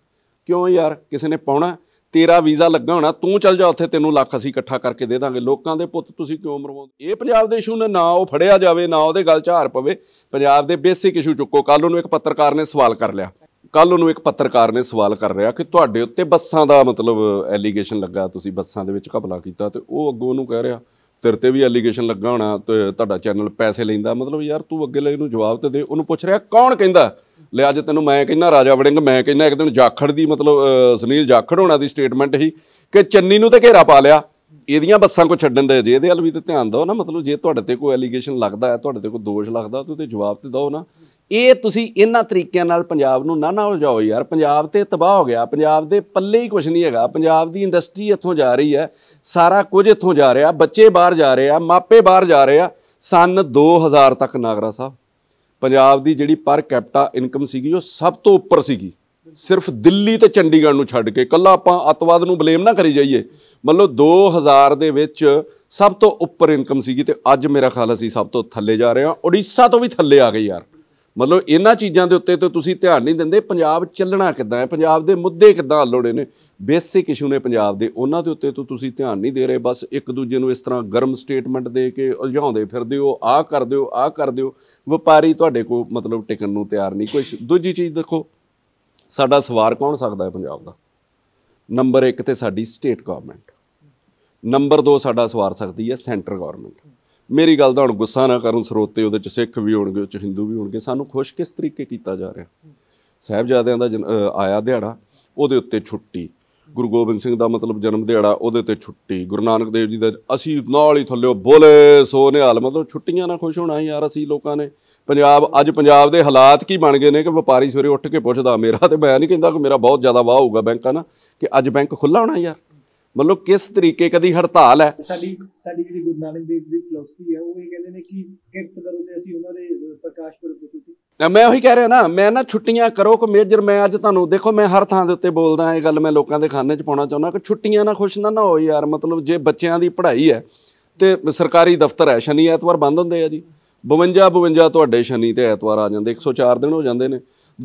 ਕਿਉਂ ਯਾਰ ਕਿਸੇ ਨੇ ਪਾਉਣਾ ਤੇਰਾ ਵੀਜ਼ਾ ਲੱਗਾ ਹੋਣਾ ਤੂੰ ਚੱਲ ਜਾ ਉੱਥੇ ਤੈਨੂੰ ਲੱਖ ਅਸੀਂ ਇਕੱਠਾ ਕਰਕੇ ਦੇ ਦਾਂਗੇ ਲੋਕਾਂ ਦੇ ਪੁੱਤ ਤੁਸੀਂ ਕਿਉਂ ਮਰਵਾਉਂਦੇ ਇਹ ਪੰਜਾਬ ਦੇ ਇਸ਼ੂ ਨੇ ਨਾ ਉਹ ਫੜਿਆ ਜਾਵੇ ਨਾ ਉਹਦੇ ਗੱਲ ਹਾਰ ਪਵੇ ਪੰਜਾਬ ਦੇ ਬੇਸਿਕ ਇਸ਼ੂ ਚੁੱਕੋ ਕੱਲ ਉਹਨੂੰ ਇੱਕ ਪੱਤਰਕਾਰ ਨੇ ਸਵਾਲ ਕਰ ਲਿਆ ਕੱਲ ਉਹਨੂੰ ਇੱਕ ਪੱਤਰਕਾਰ ਨੇ ਸਵਾਲ ਕਰ ਰਿਹਾ ਕਿ ਤੁਹਾਡੇ ਉੱਤੇ ਬੱਸਾਂ ਦਾ ਮਤਲਬ ਐਲੀਗੇਸ਼ਨ ਲੱਗਾ ਤੁਸੀਂ ਬੱਸਾਂ ਦੇ ਵਿੱਚ ਘਪਲਾ ਕੀਤਾ ਤੇ ਉਹ ਅੱਗੋਂ ਉਹਨੂੰ ਕਹਿ ਰਿਹਾ ਤੇਰੇ ਤੇ ਵੀ ਅਲੀਗੇਸ਼ਨ ਲੱਗਾ ਹੋਣਾ ਤੇ ਤੁਹਾਡਾ ਚੈਨਲ ਪੈਸੇ ਲੈਂਦਾ ਮਤਲਬ ਯਾਰ ਤੂੰ ਅੱਗੇ ਲੈ ਇਹਨੂੰ ਜਵਾਬ ਤੇ ਦੇ ਉਹਨੂੰ ਪੁੱਛ ਰਿਹਾ ਕੌਣ ਕਹਿੰਦਾ ਲੈ ਅੱਜ ਤੈਨੂੰ ਮੈਂ ਕਹਿੰਦਾ ਰਾਜਾ ਵੜਿੰਗ ਮੈਂ ਕਹਿੰਦਾ ਇੱਕ ਦਿਨ ਜਾਖੜ ਦੀ ਮਤਲਬ ਸੁਨੀਲ ਜਾਖੜ ਹੋਣਾ ਦੀ ਸਟੇਟਮੈਂਟ ਹੀ ਕਿ ਚੰਨੀ ਨੂੰ ਤੇ ਘੇਰਾ ਪਾ ਲਿਆ ਇਹਦੀਆਂ ਬੱਸਾਂ ਕੋ ਛੱਡਣ ਦੇ ਜੇ ਇਹਦੇ ਵੱਲ ਵੀ ਤੇ ਧਿਆਨ ਦਿਓ ਨਾ ਮਤਲਬ ਜੇ ਤੁਹਾਡੇ ਤੇ ਕੋਈ ਅਲੀਗੇਸ਼ਨ ਲੱਗਦਾ ਹੈ ਤੁਹਾਡੇ ਤੇ ਕੋਈ ਦੋਸ਼ ਲੱਗਦਾ ਤੇ ਉਹਦੇ ਜਵਾਬ ਤੇ ਦਿਓ ਨਾ ਇਹ ਤੁਸੀਂ ਇਹਨਾਂ ਤਰੀਕਿਆਂ ਨਾਲ ਪੰਜਾਬ ਨੂੰ ਨਾ ਨਾ ਉਲਝਾਓ ਯਾਰ ਪੰਜਾਬ ਤੇ ਤਬਾਹ ਹੋ ਗਿਆ ਪੰਜਾਬ ਦੇ ਪੱਲੇ ਹੀ ਕੁਝ ਨਹੀਂ ਹੈਗਾ ਪੰਜਾਬ ਦੀ ਇੰਡਸਟਰੀ ਇੱਥੋਂ ਜਾ ਰਹੀ ਹੈ ਸਾਰਾ ਕੁਝ ਇੱਥੋਂ ਜਾ ਰਿਹਾ ਬੱਚੇ ਬਾਹਰ ਜਾ ਰਹੇ ਆ ਮਾਪੇ ਬਾਹਰ ਜਾ ਰਹੇ ਆ ਸਨ 2000 ਤੱਕ ਨਾਗਰਾ ਸਾਹਿਬ ਪੰਜਾਬ ਦੀ ਜਿਹੜੀ ਪਰ ਕੈਪਟਾ ਇਨਕਮ ਸੀਗੀ ਉਹ ਸਭ ਤੋਂ ਉੱਪਰ ਸੀਗੀ ਸਿਰਫ ਦਿੱਲੀ ਤੇ ਚੰਡੀਗੜ੍ਹ ਨੂੰ ਛੱਡ ਕੇ ਕੱਲਾ ਆਪਾਂ ਅਤਵਾਦ ਨੂੰ ਬਲੇਮ ਨਾ ਕਰੀ ਜਾਈਏ ਮਤਲਬ 2000 ਦੇ ਵਿੱਚ ਸਭ ਤੋਂ ਉੱਪਰ ਇਨਕਮ ਸੀਗੀ ਤੇ ਅੱਜ ਮੇਰਾ ਖਿਆਲ ਅਸੀਂ ਸਭ ਤੋਂ ਥੱਲੇ ਜਾ ਰਹੇ ਹਾਂ ਓਡੀਸ਼ਾ ਤੋਂ ਵੀ ਥੱਲੇ ਆ ਗਏ ਯਾਰ ਮਤਲਬ ਇਹਨਾਂ ਚੀਜ਼ਾਂ ਦੇ ਉੱਤੇ ਤੇ ਤੁਸੀਂ ਧਿਆਨ ਨਹੀਂ ਦਿੰਦੇ ਪੰਜਾਬ ਚੱਲਣਾ ਕਿੱਦਾਂ ਹੈ ਪੰਜਾਬ ਦੇ ਮੁੱਦੇ ਕਿੱਦਾਂ ਹੱਲੋੜੇ ਨੇ ਬੇਸਿਕ ਇਸ਼ੂ ਨੇ ਪੰਜਾਬ ਦੇ ਉਹਨਾਂ ਦੇ ਉੱਤੇ ਤੋਂ ਤੁਸੀਂ ਧਿਆਨ ਨਹੀਂ ਦੇ ਰਹੇ ਬਸ ਇੱਕ ਦੂਜੇ ਨੂੰ ਇਸ ਤਰ੍ਹਾਂ ਗਰਮ ਸਟੇਟਮੈਂਟ ਦੇ ਕੇ ਉਲਝਾਉਂਦੇ ਫਿਰਦੇ ਹੋ ਆਹ ਕਰ ਦਿਓ ਆਹ ਕਰ ਦਿਓ ਵਪਾਰੀ ਤੁਹਾਡੇ ਕੋਲ ਮਤਲਬ ਟਿਕਣ ਨੂੰ ਤਿਆਰ ਨਹੀਂ ਕੋਈ ਦੂਜੀ ਚੀਜ਼ ਦੇਖੋ ਸਾਡਾ ਸਵਾਰ ਕੌਣ ਸਕਦਾ ਹੈ ਪੰਜਾਬ ਦਾ ਨੰਬਰ 1 ਤੇ ਸਾਡੀ ਸਟੇਟ ਗਵਰਨਮੈਂਟ ਨੰਬਰ 2 ਸਾਡਾ ਸਵਾਰ ਸਕਦੀ ਹੈ ਸੈਂਟਰ ਗਵਰਨਮੈਂਟ ਮੇਰੀ ਗੱਲ ਦਾ ਹੁਣ ਗੁੱਸਾ ਨਾ ਕਰਨ ਸਰੋਤੇ ਉਹਦੇ ਚ ਸਿੱਖ ਵੀ ਹੋਣਗੇ ਉਹ ਚ ਹਿੰਦੂ ਵੀ ਹੋਣਗੇ ਸਾਨੂੰ ਖੁਸ਼ ਕਿਸ ਤਰੀਕੇ ਕੀਤਾ ਜਾ ਰਿਹਾ ਸਹਿਬਜ਼ਾਦਿਆਂ ਦਾ ਆਇਆ ਦਿਹਾੜਾ ਉਹਦੇ ਉੱਤੇ ਛੁੱਟੀ ਗੁਰੂ ਗੋਬਿੰਦ ਸਿੰਘ ਦਾ ਮਤਲਬ ਜਨਮ ਦਿਹਾੜਾ ਉਹਦੇ ਤੇ ਛੁੱਟੀ ਗੁਰੂ ਨਾਨਕ ਦੇਵ ਜੀ ਦਾ ਅਸੀਂ ਨਾਲ ਹੀ ਥੱਲੇ ਬੋਲੇ ਸੋ ਨਿਹਾਲ ਮਤਲਬ ਛੁੱਟੀਆਂ ਨਾਲ ਖੁਸ਼ ਹੋਣਾ ਯਾਰ ਅਸੀਂ ਲੋਕਾਂ ਨੇ ਪੰਜਾਬ ਅੱਜ ਪੰਜਾਬ ਦੇ ਹਾਲਾਤ ਕੀ ਬਣ ਗਏ ਨੇ ਕਿ ਵਪਾਰੀ ਸਵੇਰੇ ਉੱਠ ਕੇ ਪੁੱਛਦਾ ਮੇਰਾ ਤੇ ਮੈਂ ਨਹੀਂ ਕਹਿੰਦਾ ਕਿ ਮੇਰਾ ਬਹੁਤ ਜ਼ਿਆਦਾ ਵਾਹ ਹੋਊਗਾ ਬੈਂਕਾਂ ਨਾਲ ਕਿ ਅੱਜ ਬੈਂਕ ਖੁੱਲਾ ਹੋਣਾ ਯਾਰ ਮਤਲਬ ਕਿਸ ਤਰੀਕੇ ਕਦੀ ਹੜਤਾਲ ਹੈ ਸਾਡੀ ਸਾਡੀ ਜਿਹੜੀ ਗੁਰੂ ਨਾਨਕ ਦੇਵ ਦੀ ਫਲਸਫੀ ਹੈ ਉਹ ਇਹ ਕਹਿੰਦੇ ਨੇ ਕਿ ਕਿਰਤ ਕਰੋ ਤੇ ਅਸੀਂ ਉਹਨਾਂ ਦੇ ਪ੍ਰਕਾਸ਼ ਪੁਰਬ ਦੀ ਛੁੱਟੀ ਮੈਂ ਉਹੀ ਕਹਿ ਰਿਹਾ ਨਾ ਮੈਂ ਨਾ ਛੁੱਟੀਆਂ ਕਰੋ ਕਿ ਮੇਜਰ ਮੈਂ ਅੱਜ ਤੁਹਾਨੂੰ ਦੇਖੋ ਮੈਂ ਹਰ ਥਾਂ ਦੇ ਉੱਤੇ ਬੋਲਦਾ ਇਹ ਗੱਲ ਮੈਂ ਲੋਕਾਂ ਦੇ ਖਾਨੇ 'ਚ ਪਾਉਣਾ ਚਾਹੁੰਦਾ ਕਿ ਛੁੱਟੀਆਂ ਨਾ ਖੁਸ਼ ਨਾ ਨਾ ਹੋ ਯਾਰ ਮਤਲਬ ਜੇ ਬੱਚਿਆਂ ਦੀ ਪੜ੍ਹਾਈ ਹੈ ਤੇ ਸਰਕਾਰੀ ਦਫ਼ਤਰ ਹੈ ਸ਼ਨੀ ਐਤਵਾਰ ਬੰਦ ਹੁੰਦੇ ਆ ਜੀ 52 52 ਤੁਹਾਡੇ ਸ਼ਨੀ ਤੇ ਐਤਵਾਰ ਆ ਜਾਂਦੇ 104 ਦਿਨ ਹੋ ਜਾਂਦੇ ਨੇ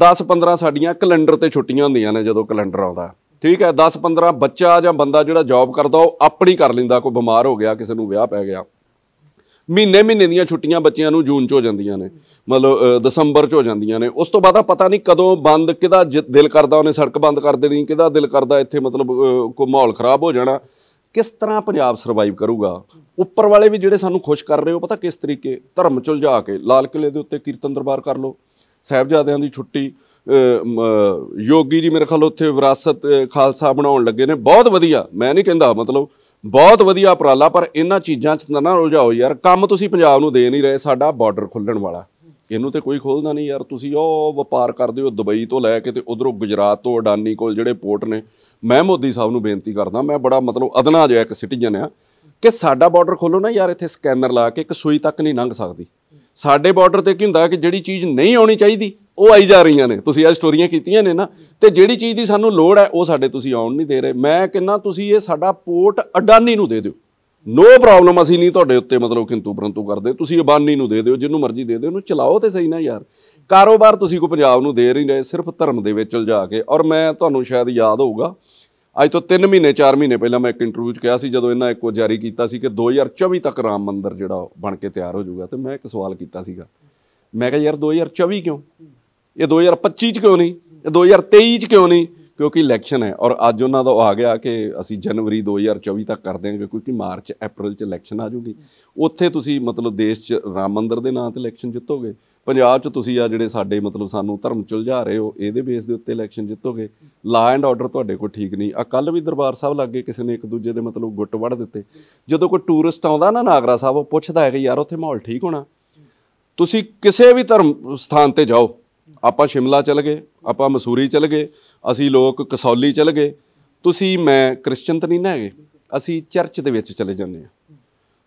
10 15 ਸਾਡੀਆਂ ਕੈਲੰਡਰ ਤੇ ਛੁੱਟੀਆਂ ਹੁੰਦੀਆਂ ਨੇ ਜਦੋਂ ਕੈਲੰਡਰ ਆਉਂਦਾ ਠੀਕ ਹੈ 10 15 ਬੱਚਾ ਜਾਂ ਬੰਦਾ ਜਿਹੜਾ ਜੌਬ ਕਰਦਾ ਉਹ ਆਪਣੀ ਕਰ ਲਿੰਦਾ ਕੋਈ ਬਿਮਾਰ ਹੋ ਗਿਆ ਕਿਸੇ ਨੂੰ ਵਿਆਹ ਪੈ ਗਿਆ ਮਹੀਨੇ ਮਹੀਨੇ ਦੀਆਂ ਛੁੱਟੀਆਂ ਬੱਚਿਆਂ ਨੂੰ ਜੂਨ ਚ ਹੋ ਜਾਂਦੀਆਂ ਨੇ ਮਤਲਬ ਦਸੰਬਰ ਚ ਹੋ ਜਾਂਦੀਆਂ ਨੇ ਉਸ ਤੋਂ ਬਾਅਦ ਆ ਪਤਾ ਨਹੀਂ ਕਦੋਂ ਬੰਦ ਕਿਹਦਾ ਦਿਲ ਕਰਦਾ ਉਹਨੇ ਸੜਕ ਬੰਦ ਕਰ ਦੇਣੀ ਕਿਹਦਾ ਦਿਲ ਕਰਦਾ ਇੱਥੇ ਮਤਲਬ ਕੋ ਮਾਹੌਲ ਖਰਾਬ ਹੋ ਜਾਣਾ ਕਿਸ ਤਰ੍ਹਾਂ ਪੰਜਾਬ ਸਰਵਾਈਵ ਕਰੂਗਾ ਉੱਪਰ ਵਾਲੇ ਵੀ ਜਿਹੜੇ ਸਾਨੂੰ ਖੁਸ਼ ਕਰ ਰਹੇ ਹੋ ਪਤਾ ਕਿਸ ਤਰੀਕੇ ਧਰਮ ਚੁਲਝਾ ਕੇ ਲਾਲ ਕਿਲੇ ਦੇ ਉੱਤੇ ਕੀਰਤਨ ਦਰਬਾਰ ਕਰ ਲਓ ਸਹਿਬਜ਼ਾਦਿਆਂ ਦੀ ਛੁੱਟੀ ਯੋਗੀ ਜੀ ਮੇਰੇ ਖਿਆਲ ਉੱਥੇ ਵਿਰਾਸਤ ਖਾਲਸਾ ਬਣਾਉਣ ਲੱਗੇ ਨੇ ਬਹੁਤ ਵਧੀਆ ਮੈਂ ਨਹੀਂ ਕਹਿੰਦਾ ਮਤਲਬ ਬਹੁਤ ਵਧੀਆ ਉਪਰਾਲਾ ਪਰ ਇਹਨਾਂ ਚੀਜ਼ਾਂ 'ਚ ਨਾ ਜਾਓ ਯਾਰ ਕੰਮ ਤੁਸੀਂ ਪੰਜਾਬ ਨੂੰ ਦੇ ਨਹੀਂ ਰਹੇ ਸਾਡਾ ਬਾਰਡਰ ਖੁੱਲਣ ਵਾਲਾ ਇਹਨੂੰ ਤੇ ਕੋਈ ਖੋਲਦਾ ਨਹੀਂ ਯਾਰ ਤੁਸੀਂ ਉਹ ਵਪਾਰ ਕਰਦੇ ਹੋ ਦੁਬਈ ਤੋਂ ਲੈ ਕੇ ਤੇ ਉਧਰੋਂ ਗੁਜਰਾਤ ਤੋਂ ਅਡਾਨੀ ਕੋਲ ਜਿਹੜੇ ਪੋਰਟ ਨੇ ਮੈਂ ਮੋਦੀ ਸਾਹਿਬ ਨੂੰ ਬੇਨਤੀ ਕਰਦਾ ਮੈਂ ਬੜਾ ਮਤਲਬ ਅਦਨਾ ਜਿਹਾ ਇੱਕ ਸਿਟੀਜ਼ਨ ਆ ਕਿ ਸਾਡਾ ਬਾਰਡਰ ਖੋਲੋ ਨਾ ਯਾਰ ਇੱਥੇ ਸਕੈਨਰ ਲਾ ਕੇ ਇੱਕ ਸੂਈ ਤੱਕ ਨਹੀਂ ਲੰਘ ਸਕਦੀ ਸਾਡੇ ਬਾਰਡਰ ਤੇ ਕੀ ਹੁੰਦਾ ਕਿ ਜਿਹੜੀ ਚੀਜ਼ ਨਹੀਂ ਆਉਣੀ ਚਾਹੀਦੀ ਉਹ ਆਈ ਜਾ ਰਹੀਆਂ ਨੇ ਤੁਸੀਂ ਇਹ ਸਟੋਰੀਆਂ ਕੀਤੀਆਂ ਨੇ ਨਾ ਤੇ ਜਿਹੜੀ ਚੀਜ਼ ਦੀ ਸਾਨੂੰ ਲੋੜ ਹੈ ਉਹ ਸਾਡੇ ਤੁਸੀਂ ਆਉਣ ਨਹੀਂ ਦੇ ਰਹੇ ਮੈਂ ਕਹਿੰਨਾ ਤੁਸੀਂ ਇਹ ਸਾਡਾ ਪੋਰਟ ਅਡਾਨੀ ਨੂੰ ਦੇ ਦਿਓ ਨੋ ਪ੍ਰੋਬਲਮ ਅਸੀਂ ਨਹੀਂ ਤੁਹਾਡੇ ਉੱਤੇ ਮਤਲਬ ਕਿੰਤੂ ਪਰੰਤੂ ਕਰਦੇ ਤੁਸੀਂ ਅਬਾਨੀ ਨੂੰ ਦੇ ਦਿਓ ਜਿੰਨੂੰ ਮਰਜ਼ੀ ਦੇ ਦਿਓ ਉਹਨੂੰ ਚਲਾਓ ਤੇ ਸਹੀ ਨਾ ਯਾਰ ਕਾਰੋਬਾਰ ਤੁਸੀਂ ਕੋ ਪੰਜਾਬ ਨੂੰ ਦੇ ਨਹੀਂ ਰਹੇ ਸਿਰਫ ਧਰਮ ਦੇ ਵਿੱਚ ਉਲਝਾ ਕੇ ਔਰ ਮੈਂ ਤੁਹਾਨੂੰ ਸ਼ਾਇਦ ਯਾਦ ਹੋਊਗਾ ਅੱਜ ਤੋਂ 3 ਮਹੀਨੇ 4 ਮਹੀਨੇ ਪਹਿਲਾਂ ਮੈਂ ਇੱਕ ਇੰਟਰਵਿਊ 'ਚ ਕਿਹਾ ਸੀ ਜਦੋਂ ਇਹਨਾਂ ਇੱਕੋ ਜਾਰੀ ਕੀਤਾ ਸੀ ਕਿ 2024 ਤੱਕ ਰਾਮ ਮੰਦਿਰ ਜਿਹੜਾ ਬਣ ਕੇ ਤਿਆਰ ਹੋ ਜਾਊਗਾ ਤੇ ਮੈਂ ਇੱਕ ਸਵਾਲ ਕੀਤਾ ਸੀਗਾ ਮੈਂ ਕਿਹਾ ਯਾਰ 2024 ਕਿਉਂ ਇਹ 2025 ਚ ਕਿਉਂ ਨਹੀਂ ਇਹ 2023 ਚ ਕਿਉਂ ਨਹੀਂ ਕਿਉਂਕਿ ਇਲੈਕਸ਼ਨ ਹੈ ਔਰ ਅੱਜ ਉਹਨਾਂ ਦਾ ਆ ਗਿਆ ਕਿ ਅਸੀਂ ਜਨਵਰੀ 2024 ਤੱਕ ਕਰ ਦੇਾਂਗੇ ਕਿਉਂਕਿ ਮਾਰਚ ਅਪ੍ਰੈਲ ਚ ਇਲੈਕਸ਼ਨ ਆ ਜੂਗੀ ਉੱਥੇ ਤੁਸੀਂ ਮਤਲਬ ਦੇਸ਼ ਚ ਰਾਮ ਮੰਦਰ ਦੇ ਨਾਂ ਤੇ ਇਲੈਕਸ਼ਨ ਜਿੱਤੋਗੇ ਪੰਜਾਬ ਚ ਤੁਸੀਂ ਆ ਜਿਹੜੇ ਸਾਡੇ ਮਤਲਬ ਸਾਨੂੰ ਧਰਮ ਚੁਲਝਾ ਰਹੇ ਹੋ ਇਹਦੇ ਬੇਸ ਦੇ ਉੱਤੇ ਇਲੈਕਸ਼ਨ ਜਿੱਤੋਗੇ ਲਾ ਐਂਡ ਆਰਡਰ ਤੁਹਾਡੇ ਕੋਲ ਠੀਕ ਨਹੀਂ ਆ ਕੱਲ ਵੀ ਦਰਬਾਰ ਸਾਹਿਬ ਲੱਗੇ ਕਿਸੇ ਨੇ ਇੱਕ ਦੂਜੇ ਦੇ ਮਤਲਬ ਗੁੱਟ ਵੜ ਦਿੱਤੇ ਜਦੋਂ ਕੋਈ ਟੂਰਿਸਟ ਆਉਂਦਾ ਨਾ ਨਾਗਰਾ ਸਾਹਿਬ ਉਹ ਪੁੱਛਦਾ ਹੈ ਕਿ ਯਾਰ ਉੱਥੇ ਮਾਹੌਲ ਠੀਕ ਹੋਣਾ ਤੁਸੀਂ ਕਿਸੇ ਵੀ ਧਰਮ ਸਥਾਨ ਤੇ ਜਾਓ ਆਪਾਂ ਸ਼ਿਮਲਾ ਚਲ ਗਏ ਆਪਾਂ ਮਸੂਰੀ ਚਲ ਗਏ ਅਸੀਂ ਲੋਕ ਕਸੌਲੀ ਚਲ ਗਏ ਤੁਸੀਂ ਮੈਂ ਕ੍ਰਿਸਚੀਅਨ ਤਾਂ ਨਹੀਂ ਨਾ ਹੈਗੇ ਅਸੀਂ ਚਰਚ ਦੇ ਵਿੱਚ ਚਲੇ ਜਾਂਦੇ ਆ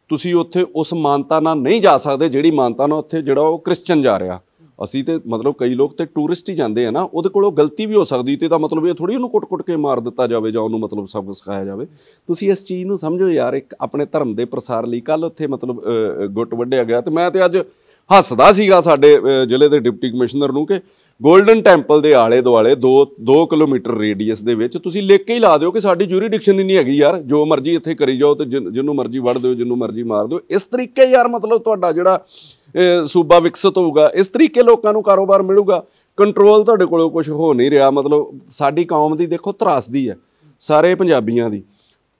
ਤੁਸੀਂ ਉੱਥੇ ਉਸ ਮਾਨਤਾ ਨਾਲ ਨਹੀਂ ਜਾ ਸਕਦੇ ਜਿਹੜੀ ਮਾਨਤਾ ਨਾਲ ਉੱਥੇ ਜਿਹੜਾ ਉਹ ਕ੍ਰਿਸਚੀਅਨ ਜਾ ਰਿਹਾ ਅਸੀਂ ਤੇ ਮਤਲਬ ਕਈ ਲੋਕ ਤੇ ਟੂਰਿਸਟ ਹੀ ਜਾਂਦੇ ਆ ਨਾ ਉਹਦੇ ਕੋਲੋਂ ਗਲਤੀ ਵੀ ਹੋ ਸਕਦੀ ਤੇ ਦਾ ਮਤਲਬ ਇਹ ਥੋੜੀ ਉਹਨੂੰ ਕੁੱਟ-ਕੁੱਟ ਕੇ ਮਾਰ ਦਿੱਤਾ ਜਾਵੇ ਜਾਂ ਉਹਨੂੰ ਮਤਲਬ ਸਭ ਕੁਝ ਸਿਖਾਇਆ ਜਾਵੇ ਤੁਸੀਂ ਇਸ ਚੀਜ਼ ਨੂੰ ਸਮਝੋ ਯਾਰ ਇੱਕ ਆਪਣੇ ਧਰਮ ਦੇ ਪ੍ਰਸਾਰ ਲਈ ਕੱਲ ਉੱਥੇ ਮਤਲਬ ਗੁੱਟ ਵੱਢਿਆ ਗਿਆ ਤੇ ਮੈਂ ਤੇ ਅੱਜ ਹੱਸਦਾ ਸੀਗਾ ਸਾਡੇ ਜ਼ਿਲ੍ਹੇ ਦੇ ਡਿਪਟੀ ਕਮਿਸ਼ਨਰ ਨੂੰ ਕਿ ਗੋਲਡਨ ਟੈਂਪਲ ਦੇ ਆਲੇ ਦੁਆਲੇ 2 2 ਕਿਲੋਮੀਟਰ ਰੇਡੀਅਸ ਦੇ ਵਿੱਚ ਤੁਸੀਂ ਲਿਖ ਕੇ ਹੀ ਲਾ ਦਿਓ ਕਿ ਸਾਡੀ ਜੂਰੀਡਿਕਸ਼ਨ ਹੀ ਨਹੀਂ ਹੈਗੀ ਯਾਰ ਜੋ ਮਰਜ਼ੀ ਇੱਥੇ ਕਰੀ ਜਾਓ ਤੇ ਜਿੰਨੂੰ ਮਰਜ਼ੀ ਵੜ ਦਿਓ ਜਿੰਨੂੰ ਮਰਜ਼ੀ ਮਾਰ ਦਿਓ ਇਸ ਤਰੀਕੇ ਯਾਰ ਮਤਲਬ ਤੁਹਾਡਾ ਜਿਹੜਾ ਸੂਬਾ ਵਿਕਸਿਤ ਹੋਊਗਾ ਇਸ ਤਰੀਕੇ ਲੋਕਾਂ ਨੂੰ ਕਾਰੋਬਾਰ ਮਿਲੂਗਾ ਕੰਟਰੋਲ ਤੁਹਾਡੇ ਕੋਲੋਂ ਕੁਝ ਹੋ ਨਹੀਂ ਰਿਹਾ ਮਤਲਬ ਸਾਡੀ ਕੌਮ ਦੀ ਦੇਖੋ ਤਰਾਸਦੀ ਹੈ ਸਾਰੇ ਪੰਜਾਬੀਆਂ ਦੀ